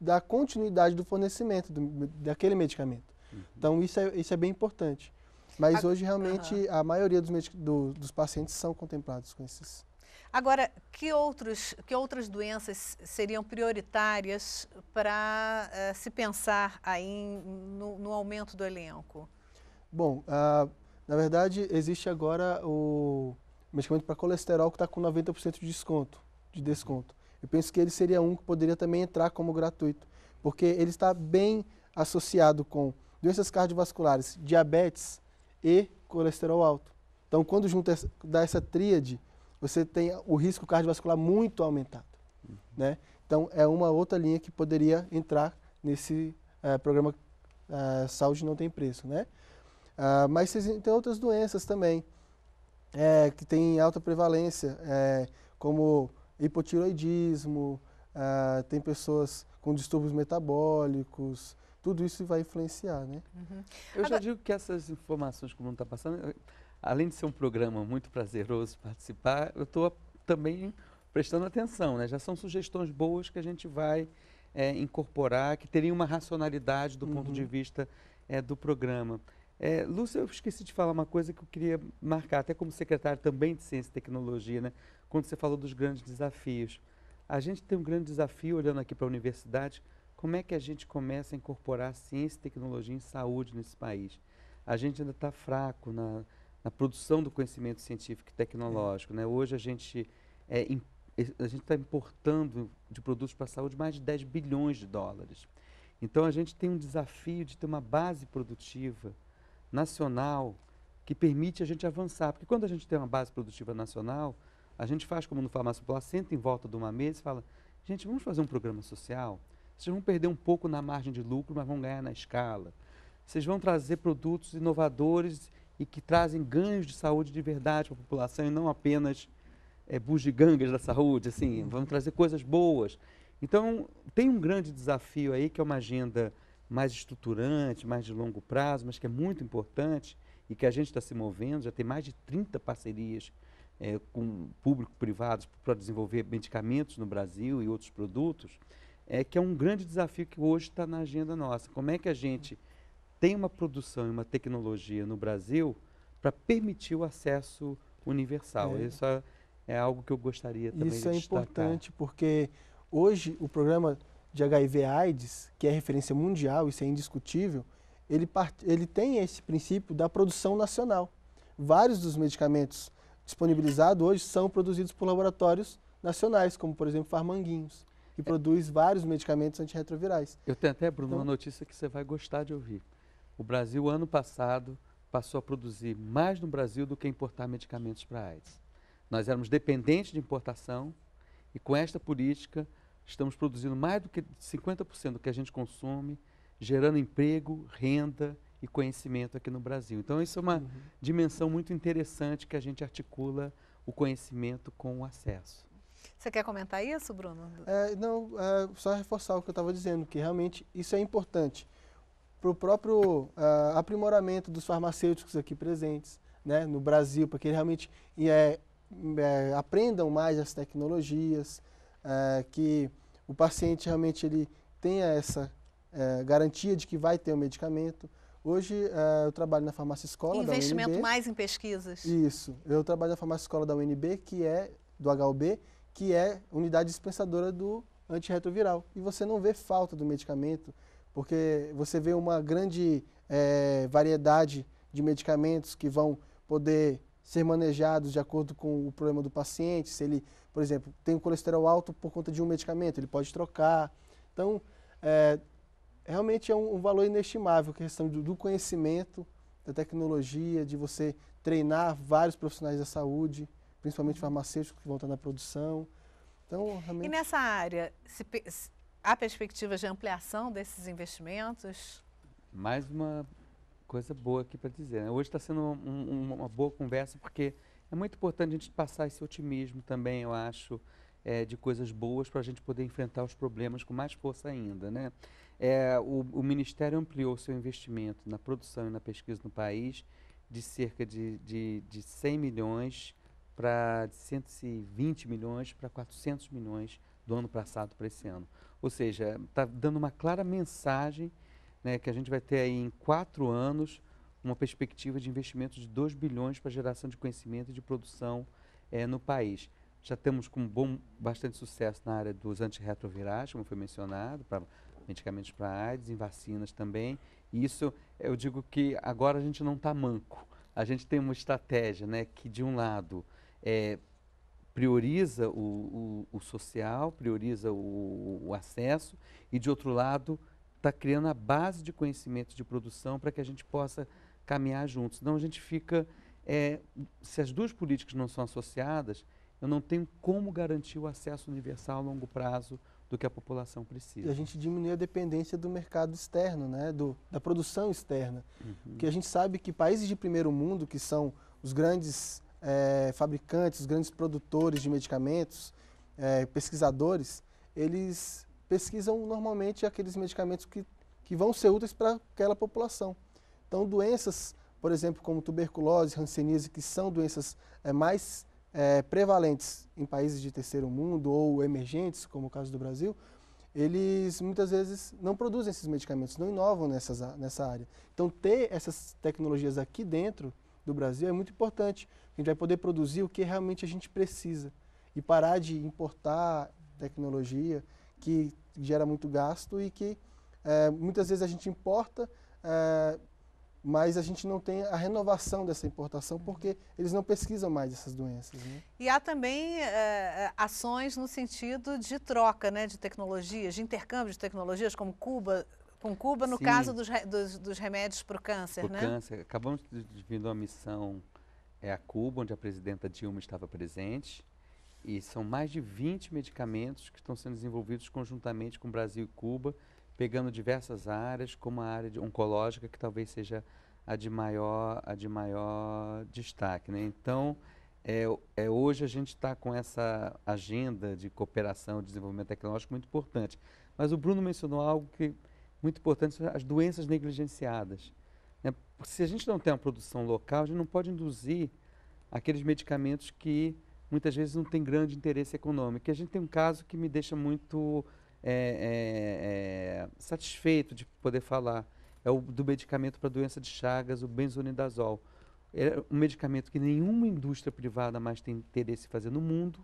dar continuidade do fornecimento do, daquele medicamento. Uhum. Então, isso é, isso é bem importante. Mas a, hoje, realmente, a maioria dos, do, dos pacientes são contemplados com esses. Agora, que, outros, que outras doenças seriam prioritárias para uh, eh, se pensar aí no, no, aumento do elenco? Bom, uh, na verdade, existe agora o medicamento para colesterol que está com 90% de desconto, de desconto. Eu penso que ele seria um que poderia também entrar como gratuito, porque ele está bem associado com doenças cardiovasculares, diabetes e colesterol alto. Então, quando junta essa, dá essa tríade, você tem o risco cardiovascular muito aumentado, uhum. né? Então, é uma outra linha que poderia entrar nesse uh, programa uh, Saúde Não Tem Preço, né? Uh, mas tem outras doenças também é, que tem alta prevalência, é, como hipotiroidismo, é, tem pessoas com distúrbios metabólicos, tudo isso vai influenciar, né? Uhum. Eu Agora... já digo que essas informações que o mundo está passando, além de ser um programa muito prazeroso participar, eu estou também prestando atenção, né? Já são sugestões boas que a gente vai é, incorporar, que teriam uma racionalidade do uhum. ponto de uhum. vista é, do programa. É, Lúcio, eu esqueci de falar uma coisa que eu queria marcar, até como secretário também de Ciência e Tecnologia, né? quando você falou dos grandes desafios. A gente tem um grande desafio, olhando aqui para a universidade, como é que a gente começa a incorporar ciência e tecnologia em saúde nesse país? A gente ainda está fraco na, na, produção do conhecimento científico e tecnológico. Né? Hoje a gente é, está importando de produtos para a saúde mais de 10 bilhões de dólares. Então a gente tem um desafio de ter uma base produtiva nacional que permite a gente avançar. Porque quando a gente tem uma base produtiva nacional, a gente faz como no Farmácia Popular, senta em volta de uma mesa e fala, gente, vamos fazer um programa social? Vocês vão perder um pouco na margem de lucro, mas vão ganhar na escala. Vocês vão trazer produtos inovadores e que trazem ganhos de saúde de verdade para a população e não apenas é, bugigangas da saúde, assim, uhum. vamos trazer coisas boas. Então, tem um grande desafio aí, que é uma agenda mais estruturante, mais de longo prazo, mas que é muito importante e que a gente está se movendo, já tem mais de 30 parcerias é, com público-privados para desenvolver medicamentos no Brasil e outros produtos, é que é um grande desafio que hoje está na agenda nossa. Como é que a gente tem uma produção e uma tecnologia no Brasil para permitir o acesso universal? É. Isso é, é, algo que eu gostaria também Isso de é destacar. Isso é importante porque hoje o programa de HIV/AIDS, que é referência mundial, isso é indiscutível, ele, part... ele tem esse princípio da produção nacional. Vários dos medicamentos disponibilizados hoje são produzidos por laboratórios nacionais, como por exemplo Farmanguinhos, que é. produz vários medicamentos antirretrovirais. Eu tenho até, Bruno, então, uma notícia que você vai gostar de ouvir. O Brasil, ano passado, passou a produzir mais no Brasil do que importar medicamentos para AIDS. Nós éramos dependentes de importação e com esta política estamos produzindo mais do que 50% do que a gente consome, gerando emprego, renda e conhecimento aqui no Brasil. Então, isso é uma uhum. dimensão muito interessante que a gente articula o conhecimento com o acesso. Você quer comentar isso, Bruno? É, não, é, só reforçar o que eu estava dizendo, que realmente isso é importante para o próprio uh, aprimoramento dos farmacêuticos aqui presentes né, no Brasil, para que eles realmente é, é, aprendam mais as tecnologias, é, que o paciente realmente ele tenha essa é, garantia de que vai ter o medicamento. Hoje é, eu trabalho na farmácia escola Investimento da UNB. mais em pesquisas. Isso. Eu trabalho na farmácia escola da UNB, que é do HUB, que é unidade dispensadora do antirretroviral. E você não vê falta do medicamento, porque você vê uma grande é, variedade de medicamentos que vão poder ser manejados de acordo com o problema do paciente, se ele por exemplo, tem colesterol alto por conta de um medicamento, ele pode trocar. Então, é, realmente é um, um, valor inestimável, é a questão do, do conhecimento, da tecnologia, de você treinar vários profissionais da saúde, principalmente farmacêuticos que vão estar na produção. Então, realmente... E nessa área, se, há perspectivas de ampliação desses investimentos? Mais uma coisa boa aqui para dizer. Né? Hoje está sendo um, um, uma boa conversa, porque é muito importante a gente passar esse otimismo também, eu acho, é, de coisas boas para a gente poder enfrentar os problemas com mais força ainda. Né? É, o, o, Ministério ampliou seu investimento na produção e na pesquisa no país de cerca de, de, de 100 milhões para 120 milhões para 400 milhões do ano passado para esse ano. Ou seja, está dando uma clara mensagem né, que a gente vai ter aí em quatro anos uma perspectiva de investimento de 2 bilhões para geração de conhecimento e de produção é, no país. Já temos com bom, bastante sucesso na área dos antirretrovirais, como foi mencionado, para medicamentos para AIDS, em vacinas também. E isso, eu digo que agora a gente não está manco. A gente tem uma estratégia né, que, de um lado, é, prioriza o, o, o, social, prioriza o, o acesso, e, de outro lado, está criando a base de conhecimento de produção para que a gente possa caminhar juntos. Então a gente fica. É, se as duas políticas não são associadas, eu não tenho como garantir o acesso universal a longo prazo do que a população precisa. E a gente diminui a dependência do mercado externo, né? do, da produção externa. Uhum. Porque a gente sabe que países de primeiro mundo, que são os grandes é, fabricantes, os grandes produtores de medicamentos, é, pesquisadores, eles pesquisam normalmente aqueles medicamentos que, que vão ser úteis para aquela população. Então, doenças, por exemplo, como tuberculose, hanseníase, que são doenças é, mais é, prevalentes em países de terceiro mundo ou emergentes, como o caso do Brasil, eles muitas vezes não produzem esses medicamentos, não inovam nessas, nessa área. Então, ter essas tecnologias aqui dentro do Brasil é muito importante. A gente vai poder produzir o que realmente a gente precisa e parar de importar tecnologia que gera muito gasto e que é, muitas vezes a gente importa é, mas a gente não tem a renovação dessa importação porque eles não pesquisam mais essas doenças. Né? E há também é, ações no sentido de troca né, de tecnologias, de intercâmbio de tecnologias, como Cuba, com Cuba, no Sim. caso dos, dos, dos remédios para o câncer. né? câncer. Acabamos de, de vir uma missão é, a Cuba, onde a presidenta Dilma estava presente, e são mais de 20 medicamentos que estão sendo desenvolvidos conjuntamente com Brasil e Cuba, pegando diversas áreas, como a área oncológica, que talvez seja a de maior, a de maior destaque. Né? Então, é, é, hoje a gente está com essa agenda de cooperação, e desenvolvimento tecnológico muito importante. Mas o Bruno mencionou algo que é muito importante, as doenças negligenciadas. Né? Se a gente não tem uma produção local, a gente não pode induzir aqueles medicamentos que muitas vezes não têm grande interesse econômico. E a gente tem um caso que me deixa muito é, é, é, satisfeito de poder falar. É o do medicamento para doença de Chagas, o benzonidazol. É um medicamento que nenhuma indústria privada mais tem interesse em fazer no mundo.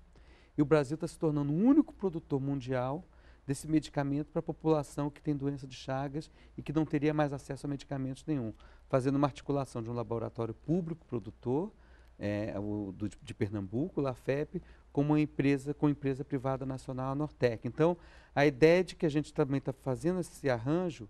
E o Brasil está se tornando o único produtor mundial desse medicamento para a população que tem doença de Chagas e que não teria mais acesso a medicamentos nenhum, fazendo uma articulação de um laboratório público produtor é, o, do, de Pernambuco, o LAFEP, com uma empresa, com a empresa privada nacional, a Nortec. Então, a ideia é de que a gente também está fazendo esse arranjo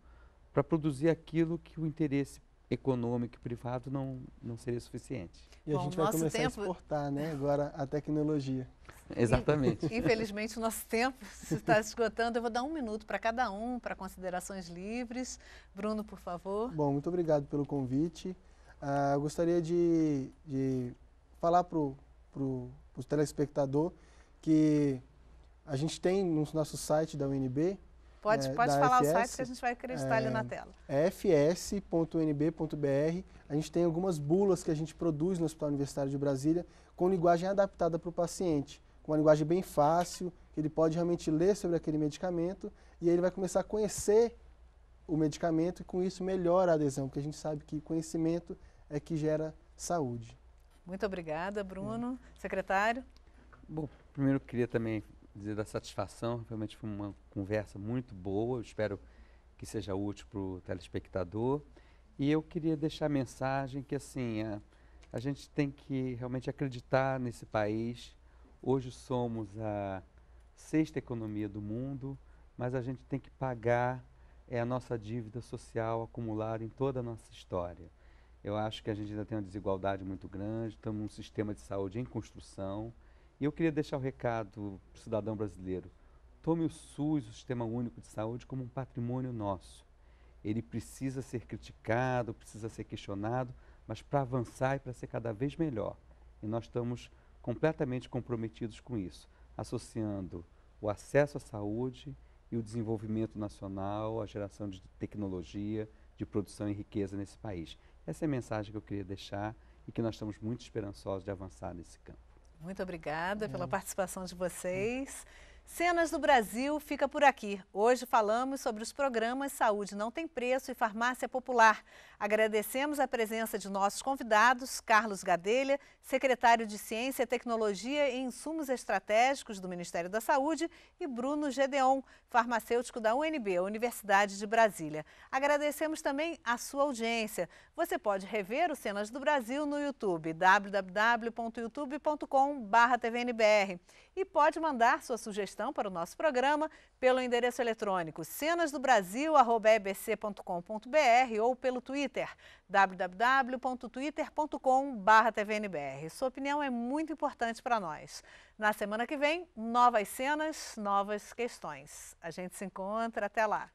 para produzir aquilo que o interesse econômico e privado não, não seria suficiente. E Bom, a gente vai começar tempo... a exportar né, agora a tecnologia. Exatamente. Infelizmente, o nosso tempo se está esgotando. Eu vou dar um minuto para cada um, para considerações livres. Bruno, por favor. Bom, muito obrigado pelo convite. Uh, gostaria de, de falar para o para o telespectador, que a gente tem no nosso site da UNB. Pode, é, pode falar FS, o site que a gente vai acreditar é, ali na é, tela. É fs.unb.br. A gente tem algumas bulas que a gente produz no Hospital Universitário de Brasília com linguagem adaptada para o paciente, com uma linguagem bem fácil, que ele pode realmente ler sobre aquele medicamento e aí ele vai começar a conhecer o medicamento e com isso melhora a adesão, porque a gente sabe que conhecimento é que gera saúde. Muito obrigada, Bruno. Secretário? Bom, primeiro queria também dizer da satisfação, realmente foi uma conversa muito boa, eu espero que seja útil para o telespectador. E eu queria deixar a mensagem que assim, a, a gente tem que realmente acreditar nesse país. Hoje somos a sexta economia do mundo, mas a gente tem que pagar é, a nossa dívida social acumulada em toda a nossa história. Eu acho que a gente ainda tem uma desigualdade muito grande, estamos num sistema de saúde em construção. E eu queria deixar o um recado para o cidadão brasileiro. Tome o SUS, o Sistema Único de Saúde, como um patrimônio nosso. Ele precisa ser criticado, precisa ser questionado, mas para avançar e para ser cada vez melhor. E nós estamos completamente comprometidos com isso, associando o acesso à saúde e o desenvolvimento nacional, a geração de tecnologia, de produção e riqueza nesse país. Essa é a mensagem que eu queria deixar e que nós estamos muito esperançosos de avançar nesse campo. Muito obrigada pela é. participação de vocês. Cenas do Brasil fica por aqui. Hoje falamos sobre os programas Saúde Não Tem Preço e Farmácia Popular. Agradecemos a presença de nossos convidados, Carlos Gadelha, secretário de Ciência, Tecnologia e Insumos Estratégicos do Ministério da Saúde, e Bruno Gedeon, farmacêutico da UNB, Universidade de Brasília. Agradecemos também a sua audiência. Você pode rever o Cenas do Brasil no YouTube, www.youtube.com.br e pode mandar sua sugestão sugestão para o nosso programa pelo endereço eletrônico cenasdobrasil.ebc.com.br ou pelo Twitter www.twitter.com.br. Sua opinião é muito importante para nós. Na semana que vem, novas cenas, novas questões. A gente se encontra. Até lá!